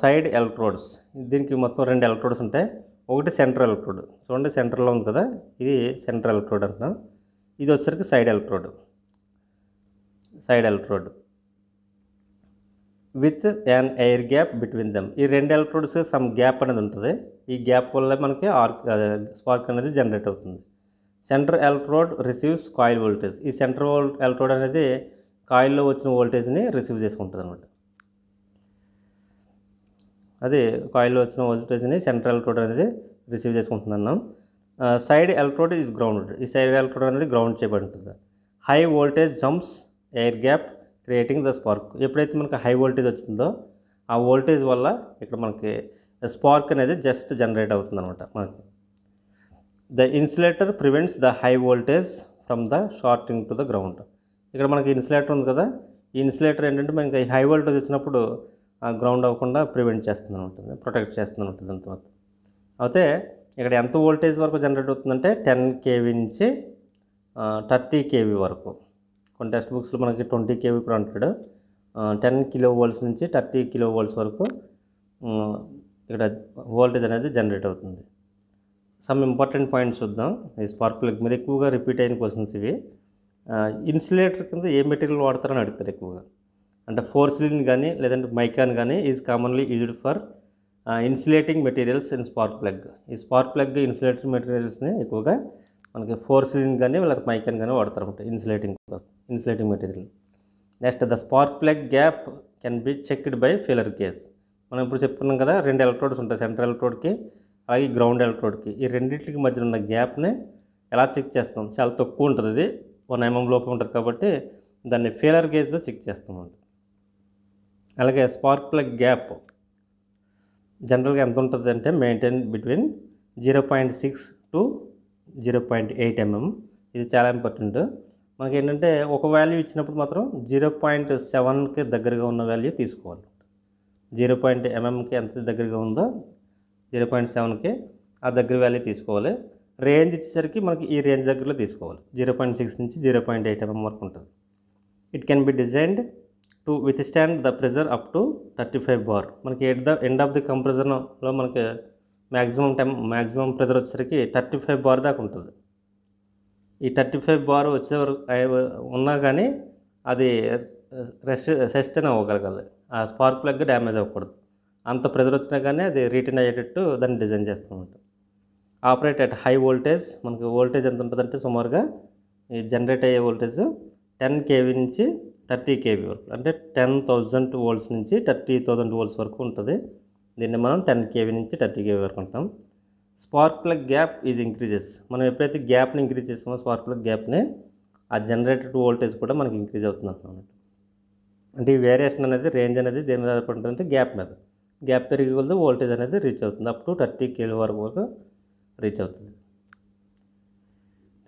[SPEAKER 1] side electrodes దీనికి మొత్తం రెండు ఎలక్ట్రోడ్స్ ఉంటాయి ఒకటి సెంటర్ ఎలక్ట్రోడ్ చూడండి సెంటర్లో ఉంది కదా ఇది సెంటర్ ఎలక్ట్రోడ్ అంటున్నాం ఇది వచ్చేసరికి side electrode side electrode with an air gap between them ఈ రెండు ఎలక్ట్రోడ్స్ సమ్ గ్యాప్ అనేది ఉంటుంది ఈ గ్యాప్ వల్ల మనకి ఆర్క్ స్పార్క్ uh, అనేది జనరేట్ అవుతుంది centre electrode receives coil voltage ఈ సెంటర్ ఎలక్ట్రోడ్ అనేది కాయిల్లో వచ్చిన వోల్టేజ్ని రిసీవ్ చేసుకుంటుంది అనమాట అదే కాయిల్లో వచ్చిన వోల్టేజ్ని సెంట్రల్ ఎలక్ట్రోడ్ అనేది రిసీవ్ చేసుకుంటుంది అన్నాం సైడ్ ఎలక్ట్రోడ్ ఈజ్ గ్రౌండెడ్ ఈ సైడ్ ఎలక్ట్రోడ్ అనేది గ్రౌండ్ చేయబడి ఉంటుంది high voltage jumps air gap creating the spark ఎప్పుడైతే మనకి హై వోల్టేజ్ వచ్చిందో ఆ వోల్టేజ్ వల్ల ఇక్కడ మనకి స్పార్క్ అనేది జస్ట్ జనరేట్ అవుతుంది అనమాట మనకి the insulator prevents the high voltage from the shorting to the ground ఇక్కడ మనకి ఇన్సులేటర్ ఉంది కదా ఈ ఇన్సులేటర్ ఏంటంటే మనకి హై వోల్టేజ్ వచ్చినప్పుడు గ్రౌండ్ అవ్వకుండా ప్రివెంట్ చేస్తుంది ఉంటుంది ప్రొటెక్ట్ చేస్తుంది ఉంటుంది అంత తర్వాత అయితే ఇక్కడ ఎంత వోల్టేజ్ వరకు జనరేట్ అవుతుందంటే టెన్ కేవీ నుంచి థర్టీ కేవీ వరకు కొన్ని టెక్స్ట్ బుక్స్లో మనకి ట్వంటీ కేవీ కూడా అంటాడు టెన్ కిలో వోల్ట్స్ నుంచి థర్టీ కిలో వోల్ట్స్ వరకు ఇక్కడ వోల్టేజ్ అనేది జనరేట్ అవుతుంది సమ్ ఇంపార్టెంట్ పాయింట్స్ చూద్దాం ఈ స్పార్క్ ప్లగ్ మీద ఎక్కువగా రిపీట్ అయిన క్వశ్చన్స్ ఇవి ఇన్సులేటర్ కింద ఏ మెటీరియల్ వాడతారని అడుగుతారు ఎక్కువగా అంటే ఫోర్సిలిన్ కానీ లేదంటే మైకాన్ కానీ is commonly used for insulating materials in spark plug ఈ స్పార్క్ ప్లగ్ ఇన్సులేటర్ మెటీరియల్స్ని ఎక్కువగా మనకి ఫోర్సిలిన్ కానీ లేకపోతే మైకాన్ కానీ వాడతారు అనమాట insulating insulating material next the spark plug gap can be checked by feeler gauge మనం ఇప్పుడు చెప్పుకున్నాం కదా రెండు ఎలక్ట్రోడ్స్ ఉంటాయి సెంట్రల్ ఎలక్ట్రోడ్కి అలాగే గ్రౌండ్ ఎలక్ట్రోడ్కి ఈ రెండింటికి మధ్యన ఉన్న గ్యాప్ని ఎలా చెక్ చేస్తాం చాలా తక్కువ ఉంటుంది అది వన్ ఎంఎం లోపం ఉంటుంది కాబట్టి దాన్ని ఫీలర్ గేజ్తో చెక్ చేస్తామంట అలాగే స్పార్క్ ప్లగ్ గ్యాప్ జనరల్గా ఎంత ఉంటుంది అంటే maintain between zero point six to zero point eight mm ఇది చాలా ఇంపార్టెంట్ మనకి ఏంటంటే ఒక వాల్యూ ఇచ్చినప్పుడు మాత్రం జీరో పాయింట్ సెవెన్కి దగ్గరగా ఉన్న వాల్యూ తీసుకోవాలి జీరో పాయింట్ ఎంఎంకి ఎంత దగ్గరగా ఉందో జీరో పాయింట్ సెవెన్కి ఆ దగ్గర వాల్యూ తీసుకోవాలి రేంజ్ ఇచ్చేసరికి మనకి ఈ రేంజ్ దగ్గరలో తీసుకోవాలి జీరో పాయింట్ సిక్స్ నుంచి జీరో పాయింట్ ఎయిట్ ఎంఎం వరకు ఉంటుంది it can be designed to withstand the pressure up to thirty five bar మనకి at the end of the కంప్రెజర్లో మనకి మ్యాక్సిమం టైం మ్యాక్సిమం ప్రెజర్ వచ్చేసరికి thirty five bar దాకా ఉంటుంది ఈ థర్టీ ఫైవ్ బార్ వచ్చే వరకు ఉన్నా కానీ అది రెస్ట్ సస్టైన్ అవ్వగలగాలి ఆ స్పార్క్ ప్లగ్ డ్యామేజ్ అవ్వకూడదు అంత ప్రెజర్ వచ్చినా కానీ అది రీటర్న్ అయ్యేటట్టు దాన్ని డిజైన్ చేస్తూ ఆపరేట్ అట్ హై వోల్టేజ్ మనకి వోల్టేజ్ ఎంత ఉంటుందంటే సుమారుగా ఈ జనరేట్ అయ్యే వోల్టేజ్ టెన్ కేవీ నుంచి థర్టీ కేవీ వరకు అంటే టెన్ థౌజండ్ వోల్ట్స్ నుంచి థర్టీ థౌజండ్ వోల్ట్స్ వరకు ఉంటుంది దీన్ని మనం టెన్ కేవీ నుంచి థర్టీ కేవీ వరకు ఉంటాం spark plug gap is increases మనం ఎప్పుడైతే గ్యాప్ని ఇంక్రీజ్ చేస్తామో స్పార్క్ ప్లగ్ గ్యాప్ని ఆ జనరేటెడ్ వోల్టేజ్ కూడా మనకి ఇంక్రీజ్ అవుతుంది అన్నమాట అంటే ఈ వేరియేషన్ అనేది రేంజ్ అనేది దేని మీద ఆధారపడి అంటే గ్యాప్ మీద గ్యాప్ పెరిగి వోల్టేజ్ అనేది రీచ్ అవుతుంది అప్ టు థర్టీ కేవీ వరకు రీచ్ అవుతుంది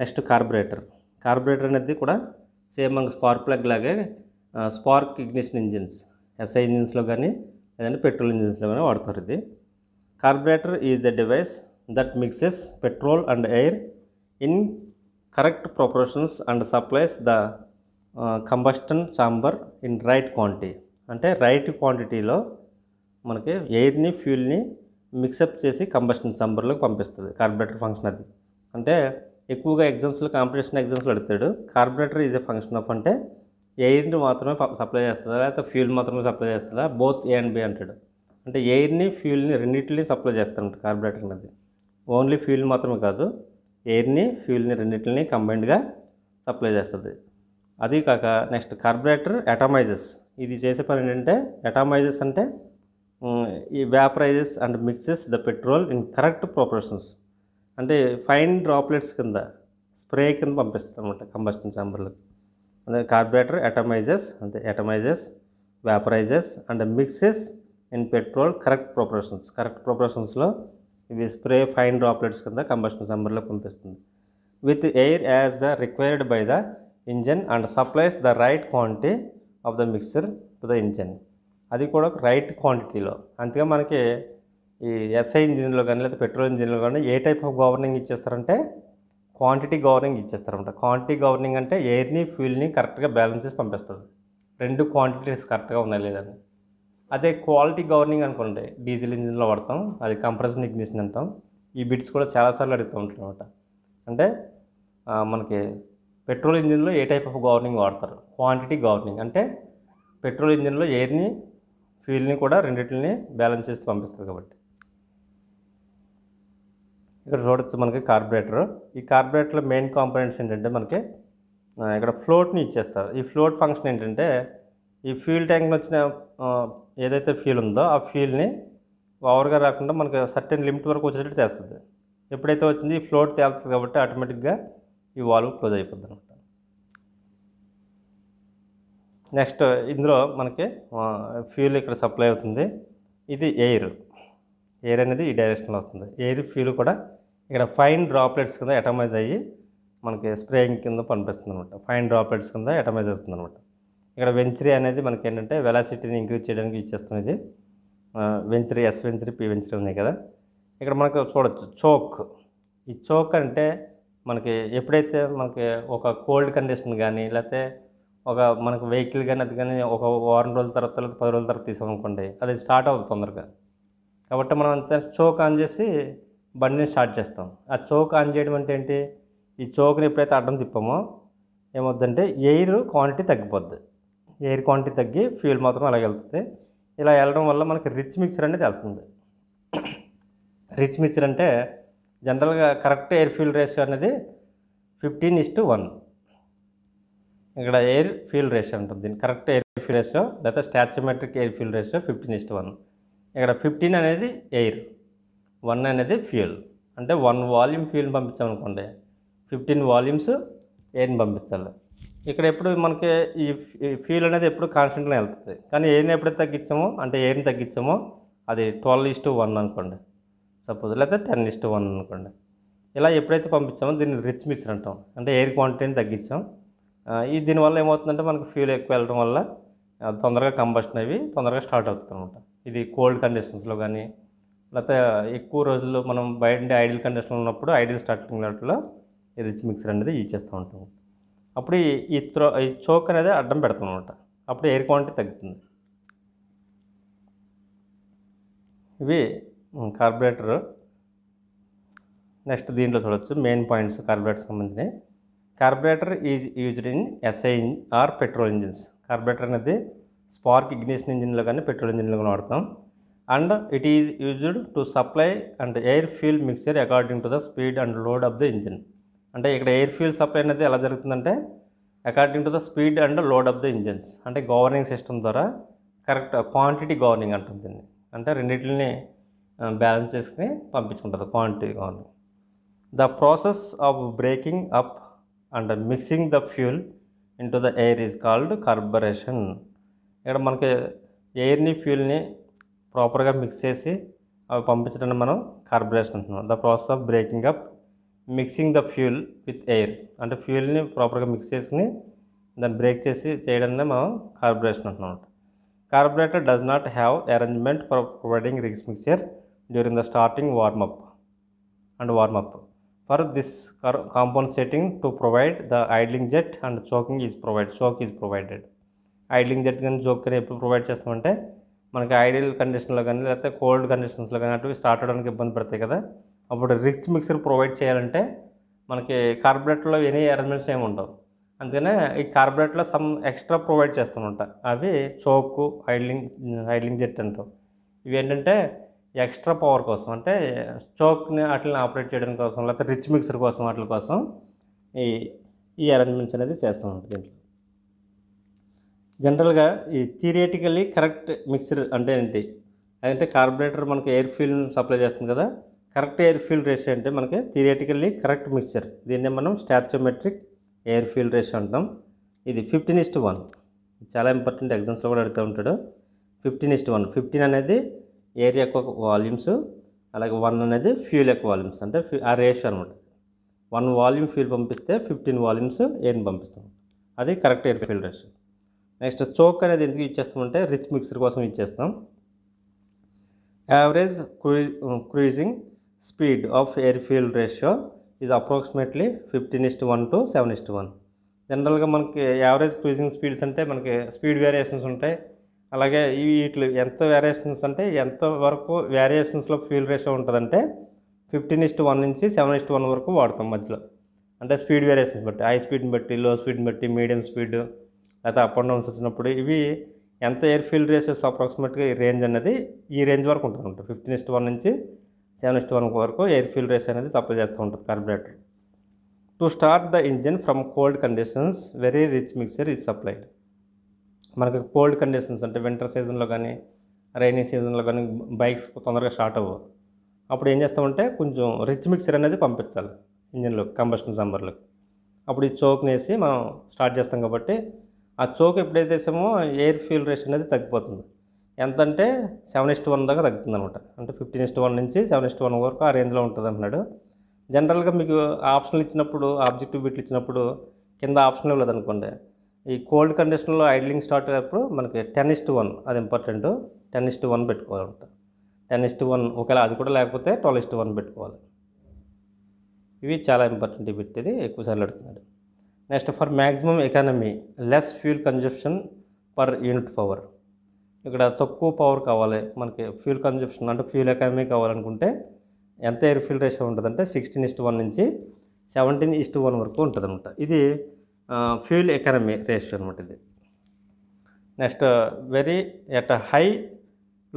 [SPEAKER 1] నెక్స్ట్ కార్బొరేటర్ కార్బొరేటర్ అనేది కూడా సేమ్ మనకు స్పార్క్ ప్లగ్ లాగే స్పార్క్ ఇగ్నిషన్ ఇంజిన్స్ ఎస్ఐ ఇంజిన్స్లో కానీ లేదంటే పెట్రోల్ ఇంజిన్స్లో కానీ వాడతారు ఇది carburettor is the device that mixes petrol and air in correct proportions and supplies the combustion chamber in right quantity అంటే రైట్ క్వాంటిటీలో మనకి ఎయిర్ని ఫ్యూల్ని మిక్సప్ చేసి కంబస్టన్ చంబర్లోకి పంపిస్తుంది కార్బరేటర్ ఫంక్షన్ అది అంటే ఎక్కువగా ఎగ్జామ్స్లో కాంపిటీషన్ ఎగ్జామ్స్లో అడుగుతాడు carburettor is a function of అంటే ఎయిర్ని మాత్రమే సప్లై చేస్తుందా లేకపోతే ఫ్యూల్ మాత్రమే సప్లై చేస్తుందా బోత్ ఏ అండ్ బి అంటాడు అంటే ఎయిర్ని ఫ్యూల్ని రెండింటిని సప్లై చేస్తాడు కార్బరేటర్ అనేది ఓన్లీ ఫ్యూల్ మాత్రమే కాదు ఎయిర్ని ఫ్యూల్ని రెండింటిని కంబైన్డ్గా సప్లై చేస్తుంది అది కాక నెక్స్ట్ కార్బరేటర్ అటామైజెస్ ఇది చేసే పని ఏంటంటే అటామైజెస్ అంటే ఈ vaporises and mixes the petrol in correct proportions అంటే ఫైన్ డ్రాప్లెట్స్ కింద స్ప్రే కింద పంపిస్తాం అనమాట కంబస్టన్ ఛాంబర్లకు అంటే కార్బరేటర్ అటమైజెస్ అంటే atomises vaporises and mixes in petrol correct proportions correct ప్రొపరేషన్స్లో ఇవి స్ప్రే ఫైన్ డ్రాప్లెట్స్ కింద కంబస్టన్ ఛాంబర్లో పంపిస్తుంది with air as the required by the engine and supplies the right quantity of the mixture to the engine అది కూడా right క్వాంటిటీలో అంతగా మనకి ఈ ఎస్ఐ ఇంజిన్లో కానీ లేదా పెట్రోల్ ఇంజిన్లో కానీ ఏ టైప్ ఆఫ్ గవర్నింగ్ ఇచ్చేస్తారంటే క్వాంటిటీ గవర్నింగ్ ఇచ్చేస్తారనమాట క్వాంటిటీ గవర్నింగ్ అంటే ఎయిర్ని ఫ్యూల్ని కరెక్ట్గా బ్యాలెన్స్ చేసి పంపిస్తుంది రెండు క్వాంటిటీస్ కరెక్ట్గా ఉన్నాయి లేదని అదే క్వాలిటీ గవర్నింగ్ అనుకోండి డీజిల్ ఇంజిన్లో వాడతాం అది కంప్రెషన్ ఇగ్నిషన్ అంటాం ఈ బిట్స్ కూడా చాలాసార్లు అడుగుతూ ఉంటాయి అనమాట అంటే మనకి పెట్రోల్ ఇంజిన్లో ఏ టైప్ ఆఫ్ గవర్నింగ్ వాడతారు క్వాంటిటీ గవర్నింగ్ అంటే పెట్రోల్ ఇంజిన్లో ఎయిర్ని ఫీల్ని కూడా రెండింటిని బ్యాలెన్స్ చేసి పంపిస్తుంది కాబట్టి ఇక్కడ చూడొచ్చు మనకి కార్బరేటర్ ఈ కార్బొరేటర్లో మెయిన్ కాంపోనెంట్స్ ఏంటంటే మనకి ఇక్కడ ఫ్లోట్ని ఇచ్చేస్తారు ఈ ఫ్లోట్ ఫంక్షన్ ఏంటంటే ఈ ఫ్యూల్ ట్యాంక్లో వచ్చిన ఏదైతే ఫ్యూల్ ఉందో ఆ ఫ్యూల్ని ఓవర్గా రాకుండా మనకి సర్టెన్ లిమిట్ వరకు వచ్చేటట్టు చేస్తుంది ఎప్పుడైతే వచ్చింది ఫ్లోట్ తేలుతుంది కాబట్టి ఆటోమేటిక్గా ఈ వాల్వ్ క్లోజ్ అయిపోద్ది నెక్స్ట్ ఇందులో మనకి ఫ్యూల్ ఇక్కడ సప్లై అవుతుంది ఇది ఎయిర్ ఎయిర్ అనేది ఈ డైరెక్షన్లో వస్తుంది ఎయిర్ ఫ్యూల్ కూడా ఇక్కడ ఫైన్ డ్రాప్లెట్స్ కింద అటమైజ్ అయ్యి మనకి స్ప్రేయింగ్ కింద పనిపిస్తుంది అనమాట ఫైన్ డ్రాప్లెట్స్ కింద అటమైజ్ అవుతుంది అనమాట ఇక్కడ వెంచరీ అనేది మనకి ఏంటంటే వెలాసిటీని ఇంక్రీజ్ చేయడానికి యూజ్ చేస్తుంది ఇది వెంచరీ ఎస్ వెంచరీ పి వెంచరీ ఉన్నాయి కదా ఇక్కడ మనకు చూడవచ్చు చోక్ ఈ చోక్ అంటే మనకి ఎప్పుడైతే మనకి ఒక కోల్డ్ కండిషన్ కానీ లేకపోతే ఒక మనకు వెహికల్ కానీ అది కానీ ఒక వారం రోజుల తర్వాత లేదా పది రోజుల తర్వాత తీసామనుకోండి అది స్టార్ట్ అవుతుంది తొందరగా కాబట్టి మనం అంత చోక్ ఆన్ చేసి బండిని స్టార్ట్ చేస్తాం ఆ చోక్ ఆన్ చేయడం అంటే ఏంటి ఈ చోక్ని ఎప్పుడైతే అడ్డం తిప్పామో ఏమవుద్దంటే ఎయిర్ క్వాంటిటీ తగ్గిపోద్ది ఎయిర్ క్వాంటిటీ తగ్గి ఫ్యూల్ మాత్రం అలా వెళ్తుంది ఇలా వెళ్ళడం వల్ల మనకి రిచ్ మిక్చర్ అనేది వెళ్తుంది రిచ్ మిక్చర్ అంటే జనరల్గా కరెక్ట్ ఎయిర్ ఫ్యూల్ రేషియో అనేది ఫిఫ్టీన్ ఇస్ టు వన్ ఇక్కడ ఎయిర్ ఫ్యూల్ రేషియో ఉంటుంది దీని కరెక్ట్ ఎయిర్ ఫ్యూల్ రేషియో లేకపోతే stoichiometric air fuel ratio fifteen is to one ఇక్కడ ఫిఫ్టీన్ అనేది ఎయిర్ వన్ అనేది ఫ్యూల్ అంటే వన్ వాల్యూమ్ ఫ్యూల్ని పంపించామనుకోండి ఫిఫ్టీన్ వాల్యూమ్స్ ఎయిర్ని పంపించాలి ఇక్కడ ఎప్పుడు మనకి ఈ ఫ్యూల్ అనేది ఎప్పుడు కాన్స్టెంట్గా వెళ్తుంది కానీ ఎయిర్ని ఎప్పుడైతే తగ్గించామో అంటే ఎయిర్ని తగ్గించామో అది ట్వెల్వ్ ఇస్ టు వన్ అనుకోండి సపోజ్ లేకపోతే టెన్ ఇస్ టు వన్ అనుకోండి ఇలా ఎప్పుడైతే పంపించామో దీన్ని రిచ్ మిక్చర్ అంటాం అంటే ఎయిర్ క్వాంటిటీని తగ్గించాం ఈ దీనివల్ల ఏమవుతుందంటే మనకు ఫ్యూల్ ఎక్కువ వెళ్ళడం వల్ల తొందరగా కంబస్టన్ అవి తొందరగా స్టార్ట్ అవుతుంది అనమాట ఇది కోల్డ్ కండిషన్స్లో కానీ లేకపోతే ఎక్కువ రోజుల్లో మనం బయట ఐడియల్ కండిషన్లో ఉన్నప్పుడు ఐడియల్ స్టార్టింగ్ లాట్లో ఈ రిచ్ మిక్సర్ అనేది యూజ్ చేస్తూ ఉంటాం అప్పుడు ఈ త్రో ఈ చోక్ అనేది అడ్డం పెడతాం అనమాట అప్పుడు ఎయిర్ క్వాంటిటీ తగ్గుతుంది ఇవి కార్బరేటర్ నెక్స్ట్ దీంట్లో చూడవచ్చు మెయిన్ పాయింట్స్ కార్బరేటర్ సంబంధించినవి carburettor is used in SI or petrol engines carburettor అనేది స్పార్క్ ఇగ్నిషన్ ఇంజిన్లో కానీ పెట్రోల్ ఇంజిన్లో కానీ వాడతాం and it is used to supply and air fuel mixture according to the speed and load of the engine అంటే ఇక్కడ air fuel supply అనేది ఎలా జరుగుతుందంటే according to the speed and load of the engines అంటే governing system ద్వారా correct quantity governing అంటుంది దీన్ని అంటే రెండింటిని బ్యాలెన్స్ చేసుకుని పంపించుకుంటుంది quantity governing the process of breaking up and mixing the fuel into the air is called carburation ఇక్కడ మనకి ఎయిర్ని ఫ్యూల్ని ప్రాపర్గా మిక్స్ చేసి అవి పంపించడానికి మనం కార్బరేషన్ అంటున్నాం the process of breaking up mixing the fuel with air అంటే ఫ్యూల్ని ప్రాపర్గా మిక్స్ చేసి దాన్ని బ్రేక్ చేసి చేయడాన్ని మనం కార్బరేషన్ అంటున్నాం carburettor does not have arrangement for providing rich mixture during the starting warm up and warm up for For compound setting to provide the idling jet and choking is provide choke is provided idling jet కానీ choke కానీ ఎప్పుడు provide చేస్తామంటే మనకి ideal కండిషన్లో కానీ లేకపోతే cold కండిషన్స్లో కానీ అటు స్టార్ట్ అవ్వడానికి ఇబ్బంది పడతాయి కదా అప్పుడు రిచ్ మిక్సర్ ప్రొవైడ్ చేయాలంటే మనకి కార్బొరేట్లో ఎనీ అరేంజ్మెంట్స్ ఏమి ఉండవు అందుకనే ఈ కార్బొరేట్లో సమ్ ఎక్స్ట్రా ప్రొవైడ్ చేస్తూ ఉంటా అవి చోకు ఐడ్లింగ్ ఐడ్లింగ్ జెట్ అంటాం ఇవి ఏంటంటే ఎక్స్ట్రా పవర్ కోసం అంటే స్టోక్ని వాటిని ఆపరేట్ చేయడం కోసం లేకపోతే రిచ్ మిక్సర్ కోసం వాటి కోసం ఈ ఈ అరేంజ్మెంట్స్ అనేది చేస్తూ ఉంటుంది దీంట్లో జనరల్గా ఈ థియరిటికల్లీ కరెక్ట్ మిక్సర్ అంటే ఏంటి అదంటే కార్బొరేటర్ మనకు ఎయిర్ ఫీల్ సప్లై చేస్తుంది కదా కరెక్ట్ ఎయిర్ ఫీల్ రేషియో అంటే మనకి థియరిటికల్లీ కరెక్ట్ మిక్సర్ దీన్నే మనం స్టాచ్యోమెట్రిక్ ఎయిర్ ఫీల్ రేషియో అంటాం ఇది ఫిఫ్టీన్ ఇస్ట్ వన్ చాలా ఇంపార్టెంట్ ఎగ్జామ్స్లో కూడా అడుగుతూ ఉంటాడు ఫిఫ్టీన్ ఇస్ట్ వన్ ఫిఫ్టీన్ అనేది ఎయిర్ యొక్క వాల్యూమ్స్ అలాగే వన్ అనేది ఫ్యూల్ యొక్క వాల్యూమ్స్ అంటే ఆ రేషియో అనమాట వన్ వాల్యూమ్ ఫ్యూల్ పంపిస్తే ఫిఫ్టీన్ వాల్యూమ్స్ ఎయిర్ని పంపిస్తాం అది correct air fuel ratio next choke అనేది ఎందుకు యూజ్ చేస్తామంటే రిచ్ మిక్సర్ కోసం యూజ్ చేస్తాం average cruising speed of air fuel ratio is approximately fifteen is to one to seven is to one జనరల్గా మనకి యావరేజ్ క్రూజింగ్ స్పీడ్స్ అంటే మనకి స్పీడ్ వేరియేషన్స్ ఉంటాయి అలాగే వీటి ఎంత వేరియేషన్స్ అంటే ఎంత వరకు వేరియేషన్స్లో ఫ్యూల్ రేషో ఉంటుందంటే ఫిఫ్టీన్ ఇస్ట్ వన్ నుంచి సెవెన్ ఇస్ట్ వన్ వరకు వాడతాం మధ్యలో అంటే స్పీడ్ వేరియేషన్స్ బట్టి హై స్పీడ్ని బట్టి లో స్పీడ్ని బట్టి మీడియం స్పీడ్ లేకపోతే అప్ అండ్ డౌన్స్ వచ్చినప్పుడు ఇవి ఎంత ఎయిర్ ఫీల్డ్ రేషియోస్ అప్రాక్సిమేట్గా ఈ రేంజ్ అనేది ఈ రేంజ్ వరకు ఉంటుంది ఉంటుంది ఫిఫ్టీన్ ఇస్ట్ వన్ నుంచి సెవెన్ ఇస్ట్ వన్ వరకు ఎయిర్ ఫీల్డ్ రేషియో అనేది సప్లై చేస్తూ ఉంటుంది carburettor to start the engine from cold conditions very rich mixture is supplied మనకి కోల్డ్ కండిషన్స్ అంటే వింటర్ సీజన్లో కానీ రైనీ సీజన్లో కానీ బైక్స్ తొందరగా స్టార్ట్ అవ్వవు అప్పుడు ఏం చేస్తామంటే కొంచెం రిచ్ మిక్సర్ అనేది పంపించాలి ఇంజిన్లో కంబస్టన్ సంబర్లోకి అప్పుడు ఈ చోక్ని వేసి మనం స్టార్ట్ చేస్తాం కాబట్టి ఆ చోక్ ఎప్పుడైతే వేసామో ఎయిర్ ఫ్యూల్ రేస్ అనేది తగ్గిపోతుంది ఎంత అంటే సెవెన్ ఇస్ట్ వన్ దాకా తగ్గుతుంది అనమాట అంటే ఫిఫ్టీన్ ఇస్ట్ వన్ నుంచి సెవెన్ ఇస్ట్ వన్ వరకు ఆ రేంజ్లో ఉంటుంది అంటున్నాడు జనరల్గా మీకు ఆప్షన్లు ఇచ్చినప్పుడు ఆబ్జెక్టివ్ బిట్లు ఇచ్చినప్పుడు కింద ఆప్షన్ ఇవ్వలేదు అనుకోండి ఈ కోల్డ్ కండిషన్లో ఐడ్లింగ్ స్టార్ట్ అయినప్పుడు మనకి టెన్ ఇస్ట్ వన్ అది ఇంపార్టెంట్ టెన్ ఇస్ట్ వన్ పెట్టుకోవాలంట టెన్ ఇస్ట్ వన్ ఒకవేళ అది కూడా లేకపోతే ట్వెల్వ్ ఇస్ట్ వన్ పెట్టుకోవాలి ఇవి చాలా ఇంపార్టెంట్ పెట్టేది ఎక్కువసార్లు అడుగుతున్నాడు next for maximum economy less fuel consumption per unit power ఇక్కడ తక్కువ పవర్ కావాలి మనకి ఫ్యూల్ కన్జప్షన్ అంటే ఫ్యూల్ ఎకానమీ కావాలనుకుంటే ఎంత ఎయిర్ ఫ్యూల్ రేషియో ఉంటుందంటే సిక్స్టీన్ ఇస్ట్ వన్ నుంచి సెవెంటీన్ ఇస్ట్ వన్ వరకు ఉంటుందన్నమాట ఇది ఫ్యూల్ ఎకానమీ రేషియో అనమాట ఇది next very at high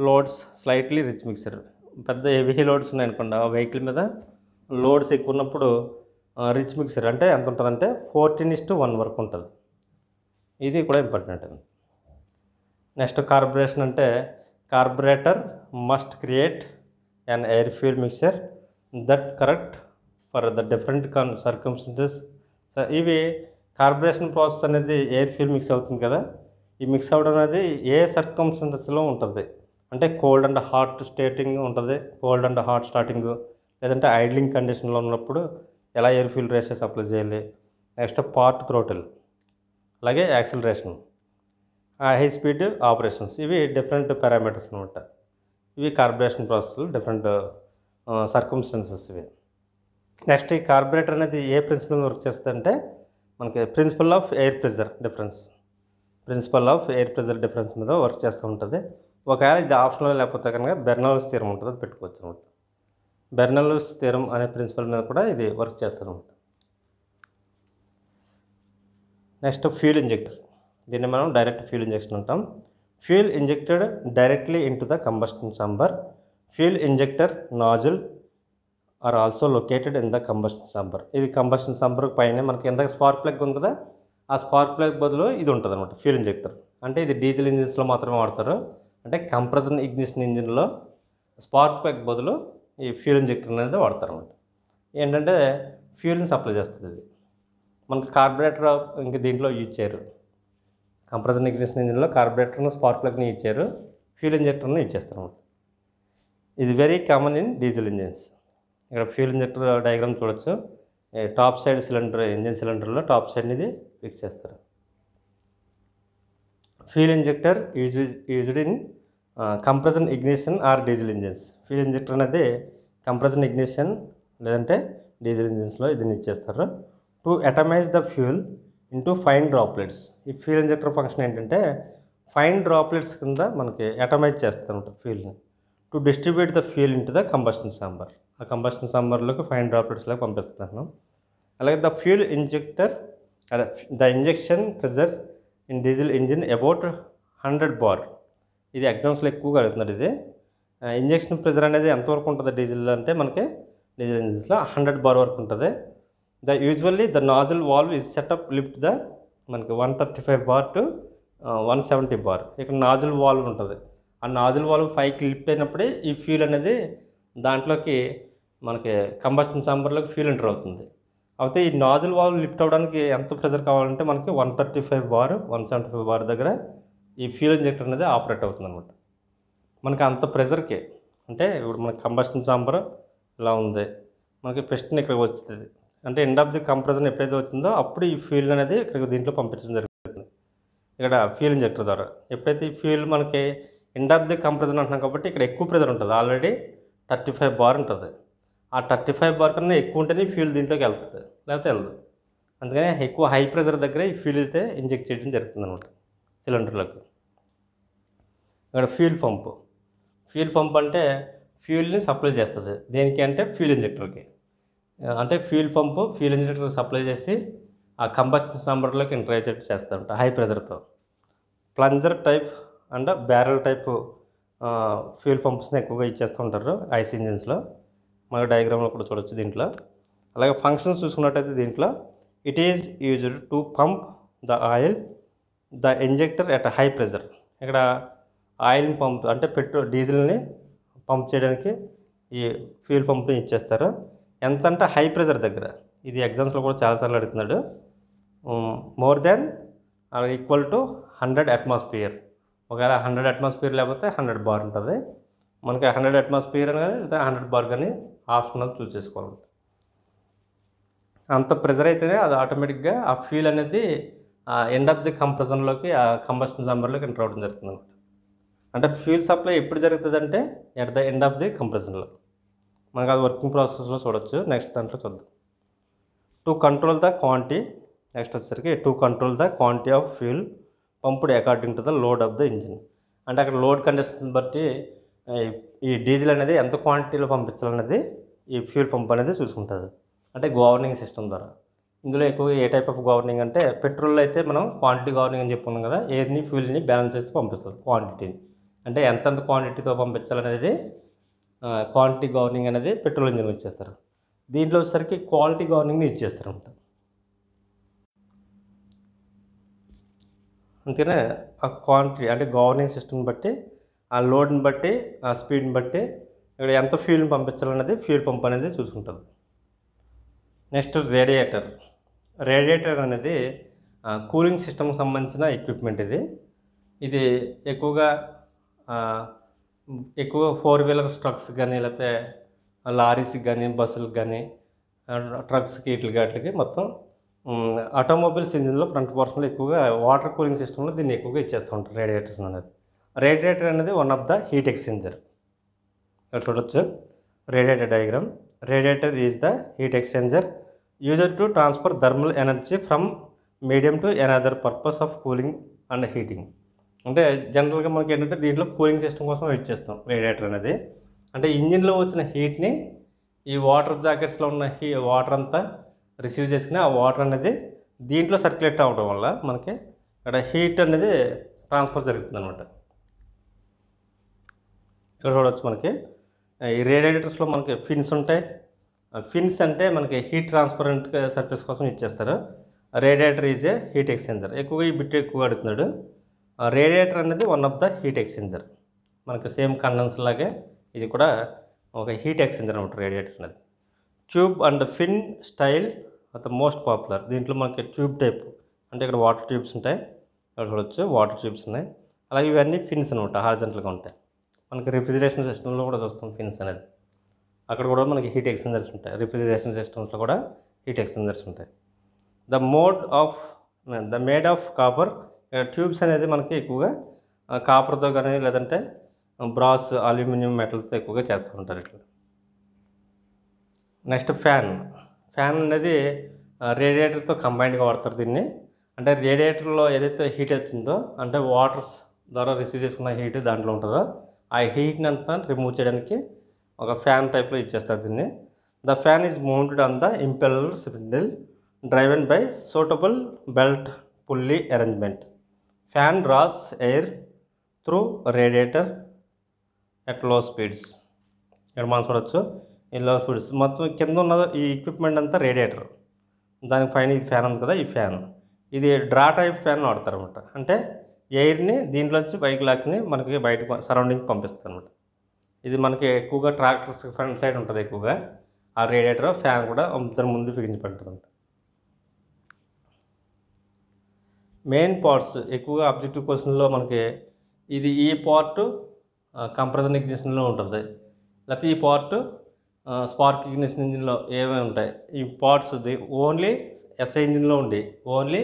[SPEAKER 1] loads slightly rich mixture పెద్ద హెవీ లోడ్స్ ఉన్నాయనుకోండి ఆ వెహికల్ మీద లోడ్స్ ఎక్కువ ఉన్నప్పుడు రిచ్ మిక్సర్ అంటే ఎంత ఉంటుందంటే ఫోర్టీన్ ఇస్ టు వన్ వరకు ఉంటుంది ఇది కూడా ఇంపార్టెంట్ నెక్స్ట్ కార్పొరేషన్ అంటే carburettor must create and air fuel mixture that correct for the different circumstances ఇవి కార్బరేషన్ ప్రాసెస్ అనేది ఎయిర్ ఫ్యూల్ మిక్స్ అవుతుంది కదా ఈ మిక్స్ అవ్వడం అనేది ఏ సర్కంసెన్సెస్లో ఉంటుంది అంటే కోల్డ్ అండ్ హాట్ స్టేటింగ్ ఉంటుంది కోల్డ్ అండ్ హాట్ స్టార్టింగ్ లేదంటే ఐడ్లింగ్ కండిషన్లో ఉన్నప్పుడు ఎలా ఎయిర్ ఫ్యూల్ రేసెస్ అప్లై చేయాలి నెక్స్ట్ పార్ట్ థ్రోటల్ అలాగే యాక్సిలరేషన్ హై స్పీడ్ ఆపరేషన్స్ ఇవి డిఫరెంట్ పారామీటర్స్ అనమాట ఇవి కార్బరేషన్ ప్రాసెస్లు డిఫరెంట్ సర్కమ్స్టెన్సెస్ ఇవి నెక్స్ట్ ఈ కార్బరేటర్ అనేది ఏ ప్రిన్సిపల్ వర్క్ అంటే మనకి principle of air pressure difference principle of air pressure difference మీద వర్క్ చేస్తూ ఉంటుంది ఒకవేళ ఇది ఆప్షనల్ లేకపోతే కనుక బెర్నల్స్ తీరం ఉంటుంది అది పెట్టుకోవచ్చు అనమాట బెర్నల్స్ తీరం అనే ప్రిన్సిపల్ మీద కూడా ఇది వర్క్ చేస్తూ ఉంటుంది నెక్స్ట్ ఫ్యూల్ ఇంజెక్టర్ దీన్ని మనం డైరెక్ట్ ఫ్యూల్ ఇంజెక్షన్ అంటాం fuel injected directly into the combustion chamber fuel injector nozzle are also located in the combustion chamber ఇది కంబషన్ సాంబర్ పైన మనకి ఎంత స్పార్క్ ప్లగ్ ఉంది కదా ఆ స్పార్క్ ప్లగ్ బదులు ఇది ఉంటుంది అనమాట ఫ్యూల్ ఇంజెక్టర్ అంటే ఇది డీజిల్ ఇంజిన్స్లో మాత్రమే వాడతారు అంటే కంప్రెషన్ ఇగ్నిషన్ ఇంజిన్లో స్పార్క్ ప్లగ్ బదులు ఈ ఫ్యూల్ ఇంజెక్టర్ అనేది వాడతారు అనమాట ఏంటంటే ఫ్యూల్ని సప్లై చేస్తుంది ఇది మనకు కార్బొరేటర్ ఇంక దీంట్లో యూజ్ చేయరు కంప్రెషన్ ఇగ్నిషన్ ఇంజిన్లో కార్బరేటర్ను స్పార్క్ ప్లగ్ని ఇచ్చారు ఫ్యూల్ ఇంజెక్టర్ని ఇచ్చేస్తారు అనమాట ఇది very common in diesel engines ఇక్కడ ఫ్యూల్ ఇంజెక్టర్ డయాగ్రామ్ చూడొచ్చు టాప్ సైడ్ సిలిండర్ ఇంజిన్ సిలిండర్లో టాప్ సైడ్ ఇది ఫిక్స్ చేస్తారు fuel injector use used in compression ignition or diesel engines fuel injector అనేది కంప్రెషన్ ఇగ్నిషన్ లేదంటే డీజిల్ ఇంజిన్స్లో ఇది ఇచ్చేస్తారు to atomise the fuel into fine droplets ఈ ఫ్యూల్ ఇంజెక్టర్ ఫంక్షన్ ఏంటంటే ఫైన్ డ్రాప్లెట్స్ కింద మనకి అటమైజ్ చేస్తారు ఫ్యూల్ని to distribute the fuel into the combustion chamber ఆ కంబస్టన్ సాంబర్లోకి ఫైన్ డ్రాప్లెట్స్ లాగా పంపిస్తున్నాను అలాగే ద ఫ్యూల్ ఇంజెక్టర్ అదే the injection pressure in diesel engine about hundred bar ఇది ఎగ్జామ్స్లో ఎక్కువగా అడుగుతున్నారు ఇది ఇంజెక్షన్ ప్రెజర్ అనేది ఎంతవరకు ఉంటుంది డీజిల్ అంటే మనకి డీజిల్ ఇంజిన్స్లో హండ్రెడ్ బార్ వరకు ఉంటుంది the usually the nozzle valve is set up lift the మనకి one thirty five bar to one seventy bar ఇక్కడ నాజిల్ వాల్వ్ ఉంటుంది ఆ నాజిల్ వాల్వ్ పైకి లిఫ్ట్ అయినప్పుడే ఈ ఫ్యూల్ అనేది దాంట్లోకి మనకి కంబస్టన్ సాంబర్లోకి ఫ్యూల్ ఎంటర్ అవుతుంది అయితే ఈ నాజిల్ వాల్వ్ లిఫ్ట్ అవ్వడానికి ఎంత ప్రెజర్ కావాలంటే మనకి one thirty five bar one seventy five bar దగ్గర ఈ ఫ్యూల్ ఇంజెక్టర్ అనేది ఆపరేట్ అవుతుంది అనమాట మనకి అంత ప్రెషర్కి అంటే ఇప్పుడు మనకి కంబస్టన్ సాంబర్ ఇలా ఉంది మనకి పిస్టన్ ఇక్కడికి వస్తుంది అంటే ఎండ్ ఆఫ్ ది కంప్రెషన్ ఎప్పుడైతే వచ్చిందో అప్పుడు ఈ ఫ్యూల్ అనేది ఇక్కడ దీంట్లో పంపించడం జరుగుతుంది ఇక్కడ ఫ్యూల్ ఇంజెక్టర్ ద్వారా ఎప్పుడైతే ఈ ఫ్యూల్ మనకి ఎండ్ ఆఫ్ ది కంప్రెజన్ అంటున్నాం కాబట్టి ఇక్కడ ఎక్కువ ప్రెజర్ ఉంటుంది ఆల్రెడీ థర్టీ ఫైవ్ బార్ ఉంటుంది ఆ థర్టీ ఫైవ్ బార్ కన్నా ఎక్కువ ఉంటేనే ఫ్యూల్ దీంట్లోకి వెళ్తుంది లేకపోతే వెళ్ళదు అందుకని ఎక్కువ హై ప్రెజర్ దగ్గర ఈ ఫ్యూల్ అయితే ఇంజెక్ట్ చేయడం జరుగుతుంది అనమాట సిలిండర్లకు ఇక్కడ ఫ్యూల్ పంప్ ఫ్యూల్ పంప్ అంటే ఫ్యూల్ని సప్లై చేస్తుంది దేనికి అంటే ఫ్యూల్ ఇంజెక్టర్కి అంటే fuel pump fuel injector supply చేసి ఆ కంబషన్ సంబర్లోకి ఇంటర్ చేస్తూ ఉంటాయి హై ప్రెజర్తో plunger type and barrel type fuel పంప్స్ని ఎక్కువగా ఇచ్చేస్తూ ఉంటారు ఐస్ ఇంజిన్స్లో మన డయాగ్రామ్లో కూడా చూడొచ్చు దీంట్లో అలాగే ఫంక్షన్స్ చూసుకున్నట్టయితే దీంట్లో it is used to pump the oil the injector at high pressure ఇక్కడ ఆయిల్ పంప్ అంటే పెట్రోల్ డీజిల్ని పంప్ చేయడానికి ఈ ఫ్యూల్ పంప్ని ఇచ్చేస్తారు ఎంత అంటే హై ప్రెషర్ దగ్గర ఇది ఎగ్జామ్స్లో కూడా చాలాసార్లు అడుగుతున్నాడు more than equal to hundred atmosphere ఒకవేళ హండ్రెడ్ అట్మాస్ఫియర్ లేకపోతే హండ్రెడ్ బార్ ఉంటుంది మనకి హండ్రెడ్ అట్మాస్ఫియర్ అని కానీ లేదా హండ్రెడ్ బార్ కానీ ఆప్షన్ అది చూస్ చేసుకోవాలి అంత ప్రెజర్ అయితేనే అది ఆటోమేటిక్గా ఆ ఫ్యూల్ అనేది ఎండ్ ఆఫ్ ది కంప్రెషన్లోకి ఆ కంబస్టన్ జాంబర్లోకి ఎంటర్ అవ్వడం జరుగుతుంది అనమాట అంటే ఫ్యూల్ సప్లై ఎప్పుడు జరుగుతుంది అంటే at the end of the కంప్రెషన్లో మనకు అది వర్కింగ్ ప్రాసెస్లో చూడొచ్చు నెక్స్ట్ దాంట్లో చూద్దాం to control the quantity next వచ్చేసరికి to control the quantity of fuel పంపుడు according to the load of the engine అంటే అక్కడ లోడ్ కండిషన్స్ బట్టి ఈ డీజిల్ అనేది ఎంత క్వాంటిటీలో పంపించాలనేది ఈ ఫ్యూల్ పంప్ అనేది చూసుకుంటుంది అంటే గవర్నింగ్ సిస్టమ్ ద్వారా ఇందులో ఎక్కువగా ఏ టైప్ ఆఫ్ గవర్నింగ్ అంటే పెట్రోల్ అయితే మనం క్వాంటిటీ గవర్నింగ్ అని చెప్పుకున్నాం కదా ఏది ఫ్యూల్ని బ్యాలెన్స్ చేసి పంపిస్తుంది క్వాంటిటీని అంటే ఎంతెంత క్వాంటిటీతో పంపించాలనేది క్వాంటిటీ గవర్నింగ్ అనేది పెట్రోల్ ఇంజిన్ ఇచ్చేస్తారు దీంట్లో వచ్చేసరికి క్వాలిటీ గవర్నింగ్ని ఇచ్చేస్తారు అందుకనే ఆ క్వాంటిటీ అంటే గవర్నింగ్ సిస్టమ్ని బట్టి ఆ లోడ్ని బట్టి ఆ స్పీడ్ని బట్టి ఇక్కడ ఎంత ఫ్యూల్ని పంపించాలనేది ఫ్యూల్ పంప్ అనేది చూసుకుంటుంది నెక్స్ట్ రేడియేటర్ రేడియేటర్ అనేది కూలింగ్ సిస్టమ్కి సంబంధించిన ఎక్విప్మెంట్ ఇది ఇది ఎక్కువగా ఎక్కువ ఫోర్ వీలర్ ట్రక్స్ కానీ లేకపోతే లారీస్కి కానీ బస్సులకు కానీ ట్రక్స్కి ఇట్లకి అట్లకి మొత్తం ఆటోమొబైల్స్ ఇంజిన్లో ఫ్రంట్ పోర్షన్లో ఎక్కువగా వాటర్ కూలింగ్ సిస్టంలో దీన్ని ఎక్కువగా ఇచ్చేస్తూ ఉంటారు రేడియేటర్స్ అనేది రేడియేటర్ అనేది one of the heat exchanger ఇక్కడ చూడొచ్చు radiator diagram radiator is the heat exchanger used to transfer thermal energy from medium to another purpose of cooling and heating అంటే జనరల్గా మనకి ఏంటంటే దీంట్లో కూలింగ్ సిస్టమ్ కోసం యూజ్ చేస్తాం రేడియేటర్ అనేది అంటే ఇంజిన్లో వచ్చిన హీట్ని ఈ వాటర్ జాకెట్స్లో ఉన్న హీ వాటర్ అంతా రిసీవ్ చేసుకుని ఆ వాటర్ అనేది దీంట్లో సర్క్యులేట్ అవ్వడం వల్ల మనకి ఇక్కడ హీట్ అనేది ట్రాన్స్ఫర్ జరుగుతుంది అనమాట ఇక్కడ చూడవచ్చు మనకి ఈ రేడియేటర్స్లో మనకి ఫిన్స్ ఉంటాయి ఫిన్స్ అంటే మనకి హీట్ ట్రాన్స్పరెంట్ సర్ఫేస్ కోసం ఇచ్చేస్తారు radiator is a heat exchanger ఎక్కువగా ఈ బిట్ ఎక్కువ అడుగుతున్నాడు రేడియేటర్ అనేది one of the heat exchanger మనకి సేమ్ కండెన్స్ లాగే ఇది కూడా ఒక హీట్ ఎక్స్చేంజర్ అనమాట రేడియేటర్ అనేది tube and fin style at most popular దీంట్లో మనకి ట్యూబ్ టైప్ అంటే ఇక్కడ వాటర్ ట్యూబ్స్ ఉంటాయి ఇక్కడ చూడొచ్చు వాటర్ ట్యూబ్స్ ఉన్నాయి అలాగే ఇవన్నీ ఫిన్స్ అనమాట హార్జెంటల్గా ఉంటాయి మనకి రిఫ్రిజిరేషన్ సిస్టంలో కూడా చూస్తాం ఫిన్స్ అనేది అక్కడ కూడా మనకి హీట్ ఎక్స్చేంజర్స్ ఉంటాయి రిఫ్రిజిరేషన్ సిస్టమ్స్లో కూడా హీట్ ఎక్స్చేంజర్స్ ఉంటాయి the mode of the made of copper tubes అనేది మనకి ఎక్కువగా కాపర్తో కానీ లేదంటే బ్రాస్ అల్యూమినియం మెటల్స్తో ఎక్కువగా చేస్తూ ఉంటారు ఇట్లా నెక్స్ట్ ఫ్యాన్ ఫ్యాన్ అనేది రేడియేటర్తో కంబైన్డ్గా వాడతారు దీన్ని అంటే రేడియేటర్లో ఏదైతే హీట్ వచ్చిందో అంటే వాటర్స్ ద్వారా రిసీవ్ చేసుకున్న హీట్ దాంట్లో ఉంటుందో ఆ హీట్ని అంతా రిమూవ్ చేయడానికి ఒక ఫ్యాన్ టైప్లో ఇచ్చేస్తారు దీన్ని the fan is mounted on the impeller spindle driven by suitable belt pulley arrangement fan draws air through radiator at low speeds ఇక్కడ మనం చూడవచ్చు ఇలా ఫుడ్స్ మొత్తం కింద ఉన్న ఈ ఎక్విప్మెంట్ అంతా రేడియేటర్ దానికి పైన ఇది ఫ్యాన్ ఉంది కదా ఈ ఫ్యాన్ ఇది డ్రా టైప్ ఫ్యాన్ వాడతారు అనమాట అంటే ఎయిర్ని దీంట్లోంచి బైక్ లాక్ని మనకి బయట సరౌండింగ్ పంపిస్తుంది అనమాట ఇది మనకి ఎక్కువగా ట్రాక్టర్స్ ఫ్రంట్ సైడ్ ఉంటుంది ఎక్కువగా ఆ రేడియేటర్ ఫ్యాన్ కూడా ఇద్దరు ముందు బిగించబడుతుంది మెయిన్ పార్ట్స్ ఎక్కువగా ఆబ్జెక్టివ్ క్వశ్చన్లో మనకి ఇది ఈ పార్ట్ కంప్రెషన్ ఎగ్జిషన్లో ఉంటుంది లేకపోతే ఈ పార్ట్ స్పార్క్ ఇగ్నిషన్ ఇంజిన్లో ఏమేమి ఉంటాయి ఈ పార్ట్స్ ఓన్లీ ఎస్ఐ ఇంజిన్లో ఉండి ఓన్లీ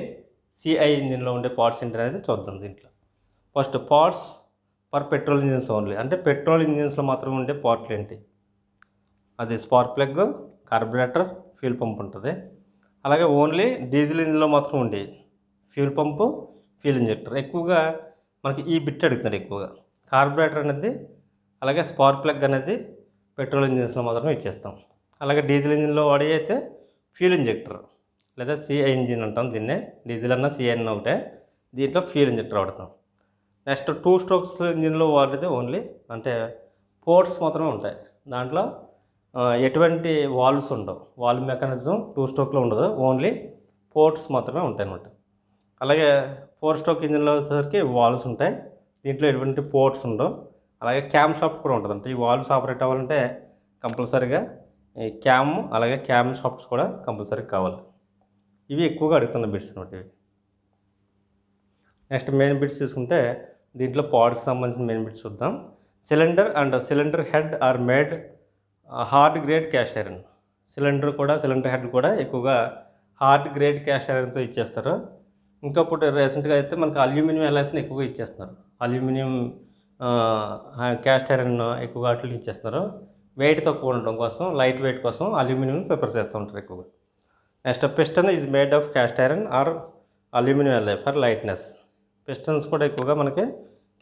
[SPEAKER 1] సిఐ ఇంజిన్లో ఉండే పార్ట్స్ ఏంటి అనేది చూద్దాం దీంట్లో first parts per petrol engines only అంటే పెట్రోల్ ఇంజిన్స్లో మాత్రమే ఉండే పార్ట్లు ఏంటి అది spark plug carburettor fuel pump ఉంటుంది అలాగే ఓన్లీ డీజిల్ ఇంజిన్లో మాత్రం ఉండే ఫ్యూల్ పంపు ఫ్యూల్ ఇంజెక్టర్ ఎక్కువగా మనకి ఈ బిట్ అడుగుతున్నారు ఎక్కువగా కార్బొరేటర్ అనేది అలాగే స్పార్క్ ప్లగ్ అనేది పెట్రోల్ ఇంజిన్స్లో మాత్రమే ఇచ్చేస్తాం అలాగే డీజిల్ ఇంజిన్లో వాడి అయితే ఫ్యూల్ ఇంజెక్టర్ లేదా సిఐ ఇంజిన్ అంటాం దీన్నే డీజిల్ అన్న సిఐన్ ఒకటే దీంట్లో ఫ్యూల్ ఇంజెక్టర్ వాడతాం నెక్స్ట్ టూ స్ట్రోక్స్ ఇంజిన్లో వాడితే ఓన్లీ అంటే పోర్ట్స్ మాత్రమే ఉంటాయి దాంట్లో ఎటువంటి వాల్వ్స్ ఉండవు వాల్వ్ మెకానిజం టూ స్ట్రోక్లో ఉండదు ఓన్లీ పోర్ట్స్ మాత్రమే ఉంటాయి అనమాట అలాగే ఫోర్ స్ట్రోక్ ఇంజిన్లో వచ్చేసరికి వాల్వ్స్ ఉంటాయి దీంట్లో ఎటువంటి పోర్ట్స్ ఉండవు అలాగే క్యామ్ షాప్ కూడా ఉంటుందంట ఈ వాల్వ్స్ ఆపరేట్ అవ్వాలంటే కంపల్సరీగా ఈ క్యామ్ అలాగే క్యామ్ షాప్స్ కూడా కంపల్సరీ కావాలి ఇవి ఎక్కువగా అడుగుతున్న బిట్స్ అనమాట ఇవి నెక్స్ట్ మెయిన్ బిట్స్ తీసుకుంటే దీంట్లో పాడ్స్ సంబంధించిన మెయిన్ బిట్స్ చూద్దాం cylinder and cylinder head are made hard grade cast iron cylinder కూడా సిలిండర్ హెడ్ కూడా ఎక్కువగా హార్డ్ గ్రేడ్ క్యాష్ ఐరన్తో ఇచ్చేస్తారు ఇంకప్పుడు రీసెంట్గా అయితే మనకు అల్యూమినియం ఎల్ఐసిని ఎక్కువగా ఇచ్చేస్తున్నారు అల్యూమినియం క్యాస్ట్ ఐరన్ ఎక్కువగా అట్లు ఇచ్చేస్తున్నారు వెయిట్ తక్కువ ఉండడం కోసం లైట్ వెయిట్ కోసం అల్యూమినియం ప్రిఫర్ చేస్తూ ఉంటారు ఎక్కువగా next piston is made of cast iron or aluminium alloy for lightness pistons కూడా ఎక్కువగా మనకి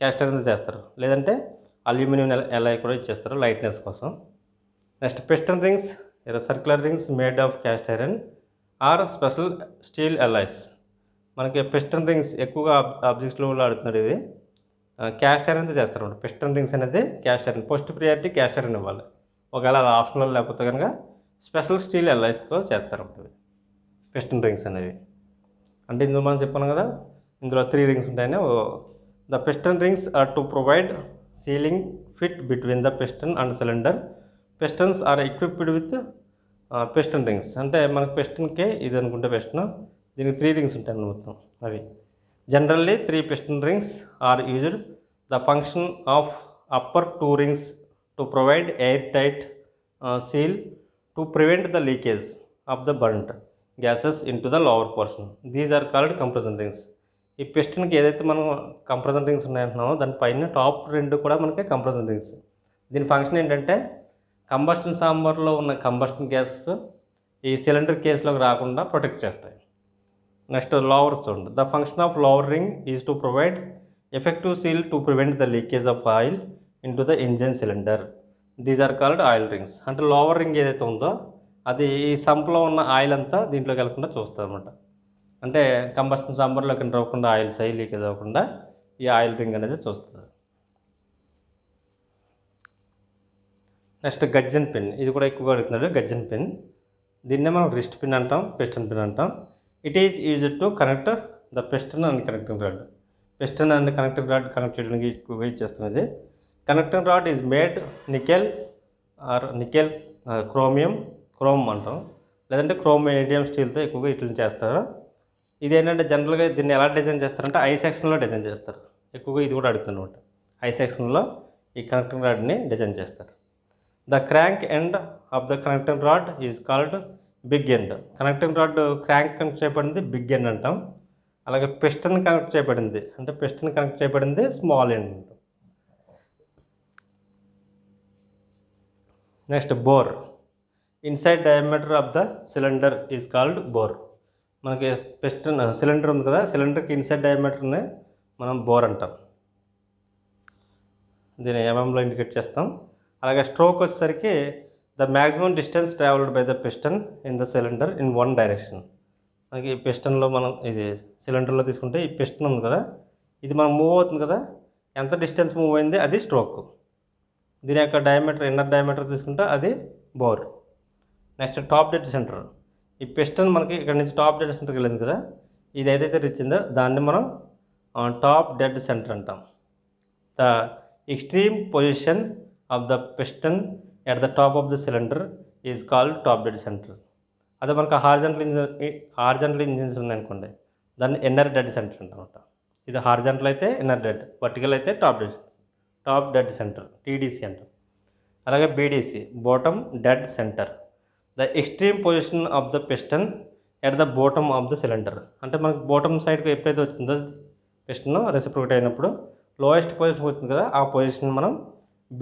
[SPEAKER 1] క్యాస్ట్ ఐరన్ చేస్తారు లేదంటే అల్యూమినియం ఎల్ఐ కూడా ఇచ్చేస్తారు లైట్నెస్ కోసం next piston rings circular rings made of cast iron or special steel alloys మనకి piston rings ఎక్కువగా ఆబ్జెక్ట్స్లో ఆడుతున్నాడు ఇది క్యాస్టర్ అనేది చేస్తారు పిస్టన్ రింగ్స్ అనేది caster post first priority caster అని ఇవ్వాలి ఒకవేళ అది ఆప్షనల్ లేకపోతే కనుక స్పెషల్ స్టీల్ ఎల్ఐస్తో చేస్తారు పిస్టన్ రింగ్స్ అనేవి అంటే ఇందులో మనం చెప్పాను కదా ఇందులో త్రీ రింగ్స్ ఉంటాయని the piston rings are to provide sealing fit between the piston and cylinder pistons are equipped with piston rings అంటే మనకు పిస్టన్కే ఇది అనుకుంటే పిస్టన్ దీనికి త్రీ రింగ్స్ ఉంటాయి మొత్తం అవి generally three piston rings are used the function of upper two rings to provide air tight seal to prevent the leakage of the burnt gases into the lower portion these are called compression rings ఈ పిస్టన్కి ఏదైతే మనం compression rings ఉన్నాయంటున్నామో దానిపైన top రెండు కూడా మనకి compression rings దీని function ఏంటంటే కంబస్టన్ సాంబార్లో ఉన్న కంబస్టన్ గ్యాసెస్ ఈ సిలిండర్ కేసులోకి రాకుండా ప్రొటెక్ట్ చేస్తాయి next lower Next, the function of lower ring is to provide effective seal to prevent the leakage of oil into the engine cylinder these are called oil rings అంటే lower ring ఏదైతే ఉందో అది ఈ సంప్లో ఉన్న oil అంతా దీంట్లోకి వెళ్ళకుండా చూస్తారనమాట అంటే కంబస్టన్ కింద రావకుండా ఆయిల్ సై లీకేజ్ అవ్వకుండా ఈ ఆయిల్ రింగ్ అనేది చూస్తుంది నెక్స్ట్ గజ్జన్ పిన్ ఇది కూడా ఎక్కువగా అడుగుతున్నాడు గజ్జన్ పిన్ దీన్నే మనం రిస్ట్ పిన్ అంటాం పిస్టన్ పిన్ అంటాం it is use to connect the piston and connecting rod piston and connecting rod connect చేయడానికి ఎక్కువగా యూజ్ చేస్తున్నది connecting rod is made nickel or nickel chromium chrome అంటాం లేదంటే క్రోమ్ మీడియం స్టీల్తో ఎక్కువగా ఇట్లా చేస్తారు ఇది ఏంటంటే జనరల్గా దీన్ని ఎలా డిజైన్ చేస్తారంటే ఐ సెక్షన్లో డిజైన్ చేస్తారు ఎక్కువగా ఇది కూడా అనమాట ఐ సెక్షన్లో ఈ కనెక్టింగ్ రాడ్ని డిజైన్ చేస్తారు the crank end of the connecting rod is called big end connecting rod crank connect చేయబడింది బిగ్ ఎండ్ అంటాం అలాగే పిస్టన్ కనెక్ట్ చేయబడింది అంటే పిస్టన్ కనెక్ట్ చేయబడింది స్మాల్ ఎండ్ అంటాం next bore inside diameter of the cylinder is called bore మనకి piston cylinder ఉంది కదా సిలిండర్కి ఇన్సైడ్ డయామీటర్ని మనం బోర్ అంటాం దీని ఎంఎంలో ఇండికేట్ చేస్తాం అలాగే స్ట్రోక్ వచ్చేసరికి the maximum distance travelled by the piston in the cylinder in one direction మనకి ఈ పిస్టన్లో మనం ఇది సిలిండర్లో తీసుకుంటే ఈ పిస్టన్ ఉంది కదా ఇది మనం మూవ్ అవుతుంది కదా ఎంత డిస్టెన్స్ మూవ్ అయింది అది స్ట్రోక్ దీని యొక్క డయామీటర్ ఇన్నర్ డయామీటర్ తీసుకుంటే అది bore next top dead centre ఈ పిస్టన్ మనకి ఇక్కడ నుంచి టాప్ డెడ్ సెంటర్కి వెళ్ళింది కదా ఇది ఏదైతే ఇచ్చిందో దాన్ని మనం టాప్ డెడ్ సెంటర్ అంటాం the extreme position of the piston at the top of the cylinder is called top dead centre అదే మనకు హార్జెంటల్ ఇంజిన్ హార్జెంటల్ ఇంజిన్స్ ఉందనుకోండి దాన్ని ఎన్ఆర్ డెడ్ సెంటర్ అంటనమాట ఇది హార్జెంటల్ అయితే ఎన్ఆర్ డెడ్ వర్టికల్ అయితే top dead top dead centre TDC అంటారు అలాగే BDC bottom dead centre the extreme position of the piston at the bottom of the cylinder అంటే మనకు bottom సైడ్కి ఎప్పుడైతే వచ్చిందో పిస్టన్ రెసిప్రోకేట్ అయినప్పుడు లోయెస్ట్ పొజిషన్కి వచ్చింది కదా ఆ పొజిషన్ మనం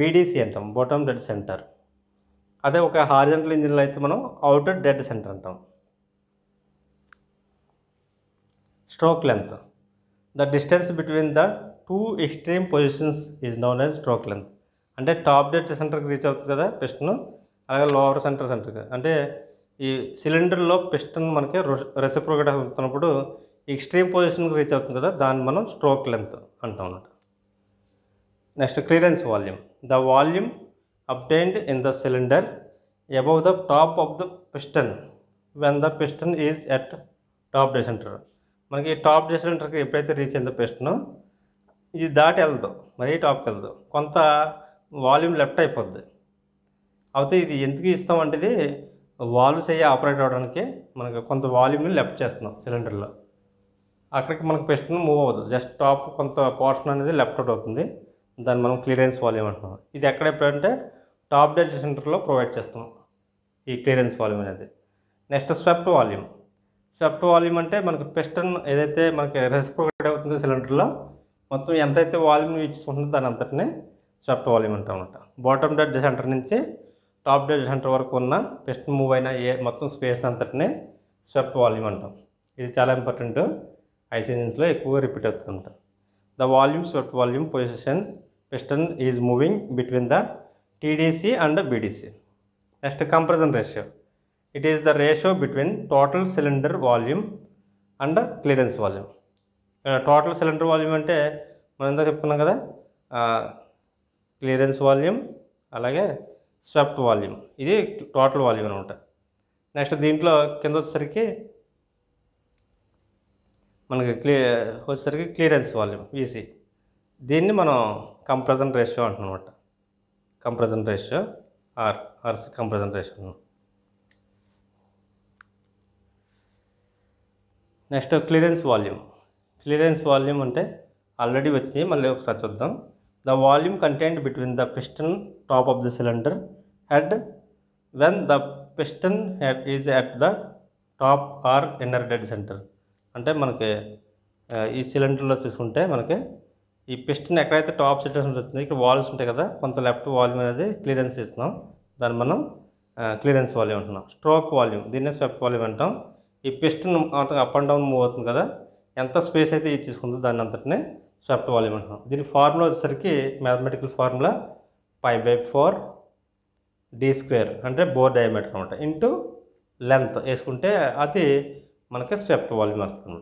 [SPEAKER 1] బీడీసీ అంటాం బోటమ్ డెడ్ సెంటర్ అదే ఒక హారిజంటల్ ఇంజిన్లో అయితే మనం అవుటర్ డెడ్ సెంటర్ అంటాం stroke length the distance between the two extreme positions is known as stroke length అంటే టాప్ డెడ్ సెంటర్కి రీచ్ అవుతుంది కదా పిస్టన్ అలాగే లోవర్ సెంటర్ సెంటర్కి అంటే ఈ సిలిండర్లో పిస్టన్ మనకి రెసిప్రోకేట్ అవుతున్నప్పుడు ఎక్స్ట్రీమ్ పొజిషన్కి రీచ్ అవుతుంది కదా దాన్ని మనం స్ట్రోక్ లెంత్ అంటాం అన్నమాట next clearance volume the volume obtained in the cylinder above the top of the piston when the piston is at top dead centre మనకి టాప్ డే సెంటర్కి ఎప్పుడైతే రీచ్ అయిందో పెస్ట్ను ఇది దాటి వెళ్దు మరీ టాప్కి వెళ్దు కొంత వాల్యూమ్ లెఫ్ట్ అయిపోద్ది అయితే ఇది ఎందుకు ఇస్తామంటే ఇది వాల్వ్స్ అయ్యి ఆపరేట్ అవ్వడానికి మనకు కొంత వాల్యూమ్ని లెఫ్ట్ చేస్తున్నాం సిలిండర్లో అక్కడికి మనకు పెస్ట్ను మూవ్ అవ్వదు జస్ట్ టాప్ కొంత పోర్షన్ అనేది లెఫ్ట్ అవుట్ అవుతుంది దాన్ని మనం క్లియరెన్స్ వాల్యూమ్ అంటున్నాం ఇది ఎక్కడ ఎప్పుడంటే టాప్ డెడ్ సెంటర్లో ప్రొవైడ్ చేస్తాం ఈ క్లియరెన్స్ వాల్యూమ్ అనేది next swept volume swept volume అంటే మనకు పిస్టన్ ఏదైతే మనకి ప్రొవైడ్ అవుతుందో సిలిండర్లో మొత్తం ఎంతైతే వాల్యూమ్ ఇచ్చుకుంటుందో దాని అంతటినే స్వెప్ట్ వాల్యూమ్ అంటామన్నమాట బాటమ్ డెడ్ సెంటర్ నుంచి టాప్ డెడ్ సెంటర్ వరకు ఉన్న పిస్టన్ మూవ్ అయిన ఏ మొత్తం స్పేస్ అంతటినే స్వెప్ట్ వాల్యూమ్ అంటాం ఇది చాలా ఇంపార్టెంట్ ఐస్ ఎక్కువగా రిపీట్ అవుతుందంట the volume swept volume position piston is moving between the TDC and BDC next compression ratio it is the ratio between total cylinder volume and clearance volume total cylinder volume అంటే మనం ఇంత చెప్పుకున్నాం కదా clearance volume అలాగే swept volume ఇది total volume అనమాట next దీంట్లో కింద వచ్చేసరికి మనకి క్లియర్ వచ్చేసరికి క్లియరెన్స్ వాల్యూమ్ వీసీ దీన్ని మనం కంప్రెషన్ రేషియో అంటున్నమాట compression ratio R R compression ratio next clearance volume clearance volume అంటే ఆల్రెడీ వచ్చింది మళ్ళీ ఒకసారి చూద్దాం the volume content between the piston top of the cylinder head when the piston head is at the top or inner dead centre అంటే మనకి ఈ సిలిండర్లో చూసుకుంటే మనకి ఈ పిస్టన్ ఎక్కడైతే టాప్ సిట్యుయేషన్ వచ్చింది ఇక్కడ వాల్స్ ఉంటాయి కదా కొంత లెఫ్ట్ వాల్యూమ్ అనేది క్లియరెన్స్ ఇస్తున్నాం దాన్ని మనం క్లియరెన్స్ వాల్యూమ్ అంటున్నాం స్ట్రోక్ వాల్యూమ్ దీన్నే స్వెప్ వాల్యూమ్ అంటాం ఈ piston up and down move అవుతుంది కదా ఎంత స్పేస్ అయితే ఇది తీసుకుందో దాన్ని అంతటినే స్వెప్ట్ వాల్యూమ్ అంటున్నాం దీని ఫార్ములా వచ్చేసరికి mathematical formula pi by four D square అంటే బోర్ డయామీటర్ అనమాట ఇంటూ లెంత్ వేసుకుంటే అది మనకి స్వెప్ట్ వాల్యూమ్ వస్తుంది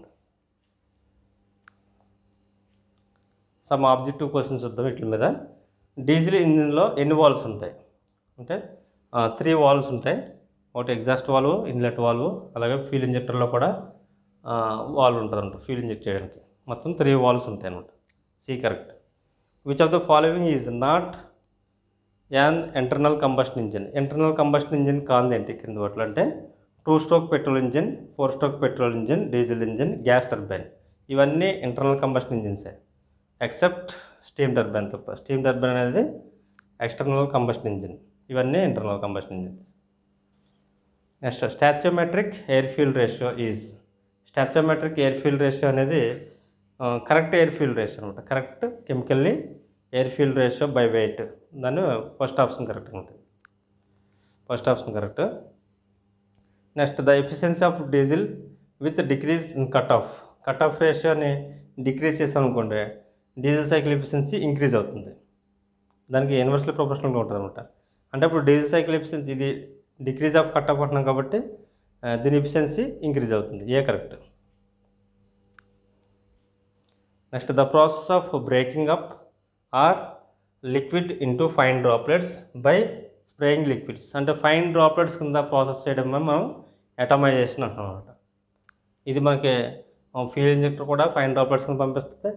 [SPEAKER 1] సమ్ ఆబ్జెక్టివ్ క్వశ్చన్స్ చూద్దాం వీటి మీద డీజిల్ ఇంజిన్లో ఎన్ని వాల్వ్స్ ఉంటాయి అంటే త్రీ వాల్వ్స్ ఉంటాయి ఒకటి ఎగ్జాస్ట్ వాల్వ్ ఇన్లెట్ వాల్వ్ అలాగే ఫ్యూల్ ఇంజెక్టర్లో కూడా వాల్వ్ ఉంటుంది అనమాట ఫ్యూల్ ఇంజెక్ట్ చేయడానికి మొత్తం త్రీ వాల్వ్స్ ఉంటాయి అనమాట C correct which of the following is not an internal combust engine internal combust engine ఏంటి కింద వాటిలో అంటే two stroke petrol engine four stroke petrol engine diesel engine gas turbine ఇవన్నీ ఇంటర్నల్ కంబస్ట్ ఇంజిన్సే ఎక్సెప్ట్ స్టీమ్ టర్బైన్ తప్ప స్టీమ్ టర్బైన్ అనేది ఎక్స్టర్నల్ కంబషన్ ఇంజిన్ ఇవన్నీ internal combustion engines next stoichiometric air fuel ratio is stoichiometric air fuel ratio అనేది correct air fuel ratio అనమాట correct chemically air fuel ratio by weight దాన్ని first option correct ఉంటుంది first option correct next the efficiency of diesel with decrease in cut off cut off రేషియోని decrease చేసాం అనుకోండి diesel cycle efficiency increase అవుతుంది దానికి inversely ప్రొఫెషనల్గా ఉంటుంది అనమాట అంటే ఇప్పుడు డీజిల్ సైకిల్ ఎఫిషియన్సీ ఇది డిక్రీజ్ ఆఫ్ కట్ అవ్వకుంటున్నాం కాబట్టి దీని ఎఫిషియన్సీ ఇంక్రీజ్ అవుతుంది A correct next the process of breaking up or liquid into fine droplets by spraying liquids అంటే ఫైన్ డ్రాప్లెట్స్ కింద ప్రాసెస్ చేయడం మనం అటమైజేషన్ అంటున్నాం అనమాట ఇది మనకి ఫ్యూల్ ఇంజెక్టర్ కూడా ఫైన్ డ్రాప్లెట్స్ కింద పంపిస్తుంది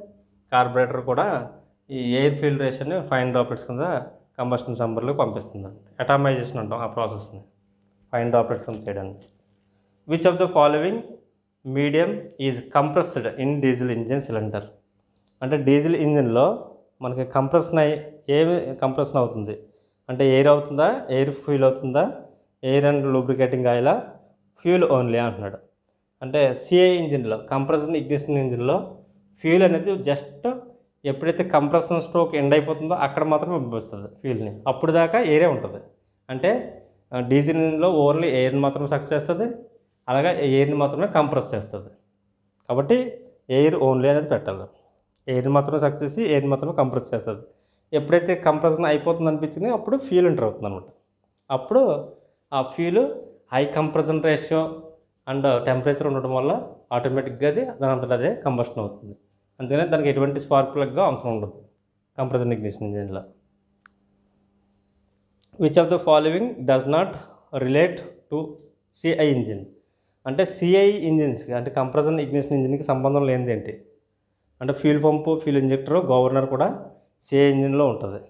[SPEAKER 1] కార్బరేటర్ కూడా ఈ ఎయిర్ ఫిల్టరేషన్ ఫైన్ డ్రాప్లెట్స్ కింద కంబస్టన్ సంబర్లో పంపిస్తుందండి అటామైజేషన్ అంటాం ఆ ప్రాసెస్ని ఫైన్ డ్రాప్లెట్స్ కింద చేయడానికి which of the following medium is compressed in diesel engine cylinder అంటే డీజిల్ ఇంజిన్లో మనకి కంప్రెషన్ అయ్యి ఏమి కంప్రెషన్ అవుతుంది అంటే ఎయిర్ అవుతుందా ఎయిర్ ఫ్యూల్ అవుతుందా ఎయిర్ అండ్ లూబ్రికేటింగ్ ఆయిలా ఫ్యూల్ ఓన్లీ అంటున్నాడు అంటే సిఏ ఇంజిన్లో కంప్రెషన్ ఇగ్నిషన్ ఇంజిన్లో ఫ్యూల్ అనేది జస్ట్ ఎప్పుడైతే కంప్రెషన్ స్ట్రోక్ ఎండ్ అయిపోతుందో అక్కడ మాత్రమే పంపిస్తుంది ఫ్యూల్ని అప్పుడు దాకా ఏరే ఉంటుంది అంటే డీజిల్లో ఓన్లీ ఎయిర్ని మాత్రమే సక్స్ చేస్తుంది అలాగే ఎయిర్ని మాత్రమే కంప్రెస్ చేస్తుంది కాబట్టి ఎయిర్ ఓన్లీ అనేది పెట్టాలి ఎయిర్ని మాత్రమే సక్స్ చేసి ఎయిర్ని మాత్రమే కంప్రెస్ చేస్తుంది ఎప్పుడైతే కంప్రెషన్ అయిపోతుంది అనిపించింది అప్పుడు ఫ్యూల్ ఎంటర్ అవుతుంది అనమాట అప్పుడు ఆ fuel high compression ratio and temperature ఉండటం వల్ల ఆటోమేటిక్గా అది దాని అంతటా అదే కంబస్టన్ అవుతుంది అంతేనే దానికి ఎటువంటి స్పార్క్ ప్లగ్గా అవసరం ఉండదు కంప్రెషన్ ఇగ్నిషన్ ఇంజిన్లో which of the following does not relate to CI engine అంటే సిఐ ఇంజిన్స్కి అంటే కంప్రెషన్ ఇగ్నిషన్ ఇంజిన్కి సంబంధం లేనిది ఏంటి అంటే fuel pump fuel injector governor కూడా సిఐ ఇంజిన్లో ఉంటుంది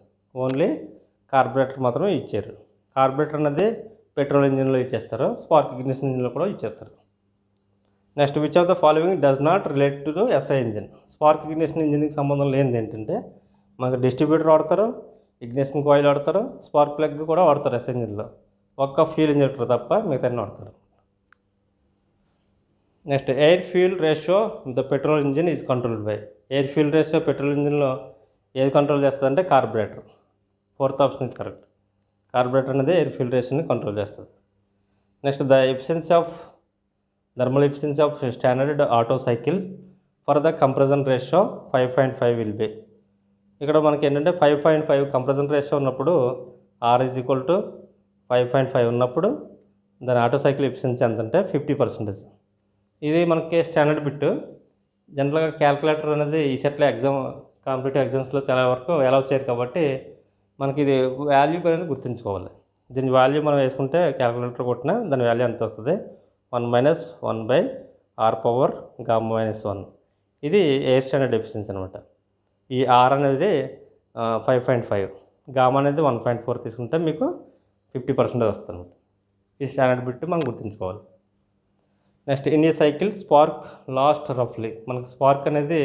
[SPEAKER 1] ఓన్లీ కార్బొరేటర్ మాత్రమే ఇచ్చారు కార్బొరేటర్ అనేది పెట్రోల్ ఇంజిన్లో ఇచ్చేస్తారు స్పార్క్ ఇగ్నిషన్ ఇంజిన్లో కూడా ఇచ్చేస్తారు next which of the following does not relate to the SI engine spark ignition ఇంజిన్కి సంబంధం లేనిది ఏంటంటే మనకు డిస్ట్రిబ్యూటర్ వాడతారు ఇగ్నిషన్ కాయిల్ వాడతారు స్పార్క్ ప్లగ్ కూడా వాడతారు ఎస్ఐ ఇంజిన్లో ఒక్క ఫ్యూల్ ఇంజెక్టర్ తప్ప మిగతా వాడతారు next air fuel ratio the petrol engine is controlled by air fuel ratio petrol ఇంజిన్లో ఏది కంట్రోల్ చేస్తుందంటే కార్బొరేటర్ ఫోర్త్ ఆప్షన్ ఇది కరెక్ట్ కార్బొరేటర్ అనేది ఎయిర్ ఫ్యూల్ రేషియోని కంట్రోల్ చేస్తుంది next the efficiency of thermal efficiency of standard auto cycle for the compression ratio 5.5 will be ఇక్కడ మనకి ఏంటంటే five point five compression ratio ఉన్నప్పుడు r is equal to five point five ఉన్నప్పుడు దాని auto cycle efficiency ఎంత అంటే fifty percentage ఇది మనకి స్టాండర్డ్ బిట్టు జనరల్గా క్యాల్కులేటర్ అనేది ఈ సెట్లో ఎగ్జామ్ కాంపిటేటివ్ ఎగ్జామ్స్లో చాలా వరకు ఎలా వచ్చారు కాబట్టి మనకి ఇది వాల్యూ అనేది గుర్తుంచుకోవాలి దీని వాల్యూ మనం వేసుకుంటే క్యాల్కులేటర్ కొట్టినా దాని వాల్యూ ఎంత వస్తుంది one minus one by r power గా మైనస్ వన్ ఇది ఎయిర్ స్టాండర్డ్ డెఫిషియన్సీ అనమాట ఈ ఆర్ అనేది ఫైవ్ పాయింట్ ఫైవ్ గామ అనేది వన్ పాయింట్ ఫోర్ తీసుకుంటే మీకు ఫిఫ్టీ పర్సెంటేజ్ వస్తుంది అనమాట ఈ స్టాండర్డ్ బిట్ మనం గుర్తుంచుకోవాలి నెక్స్ట్ ఇన్ ఈ సైకిల్ స్పార్క్ లాస్ట్ రఫ్లీ మనకి స్పార్క్ అనేది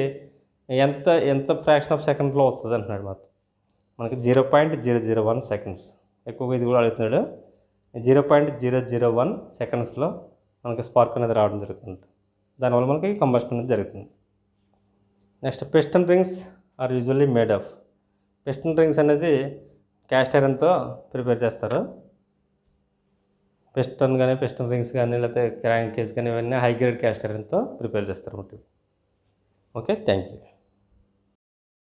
[SPEAKER 1] ఎంత ఎంత ఫ్రాక్షన్ ఆఫ్ సెకండ్లో వస్తుంది అంటున్నాడు మాత్రం మనకి zero point zero zero one seconds ఎక్కువగా ఇది కూడా అడుగుతున్నాడు zero point zero zero one సెకండ్స్లో మనకి స్పార్క్ అనేది రావడం జరుగుతుంది దానివల్ల మనకి కంబషన్ అనేది జరుగుతుంది next piston rings are usually made of piston rings అనేది క్యాస్ట్ ఐరన్తో ప్రిపేర్ చేస్తారు పిస్టన్ కానీ పిస్టన్ రింగ్స్ కానీ లేకపోతే క్రాంక్ కేస్ కానీ ఇవన్నీ హై గ్రేడ్ క్యాస్ట్ ఐరన్తో ప్రిపేర్ చేస్తారు ఓకే థ్యాంక్ యూ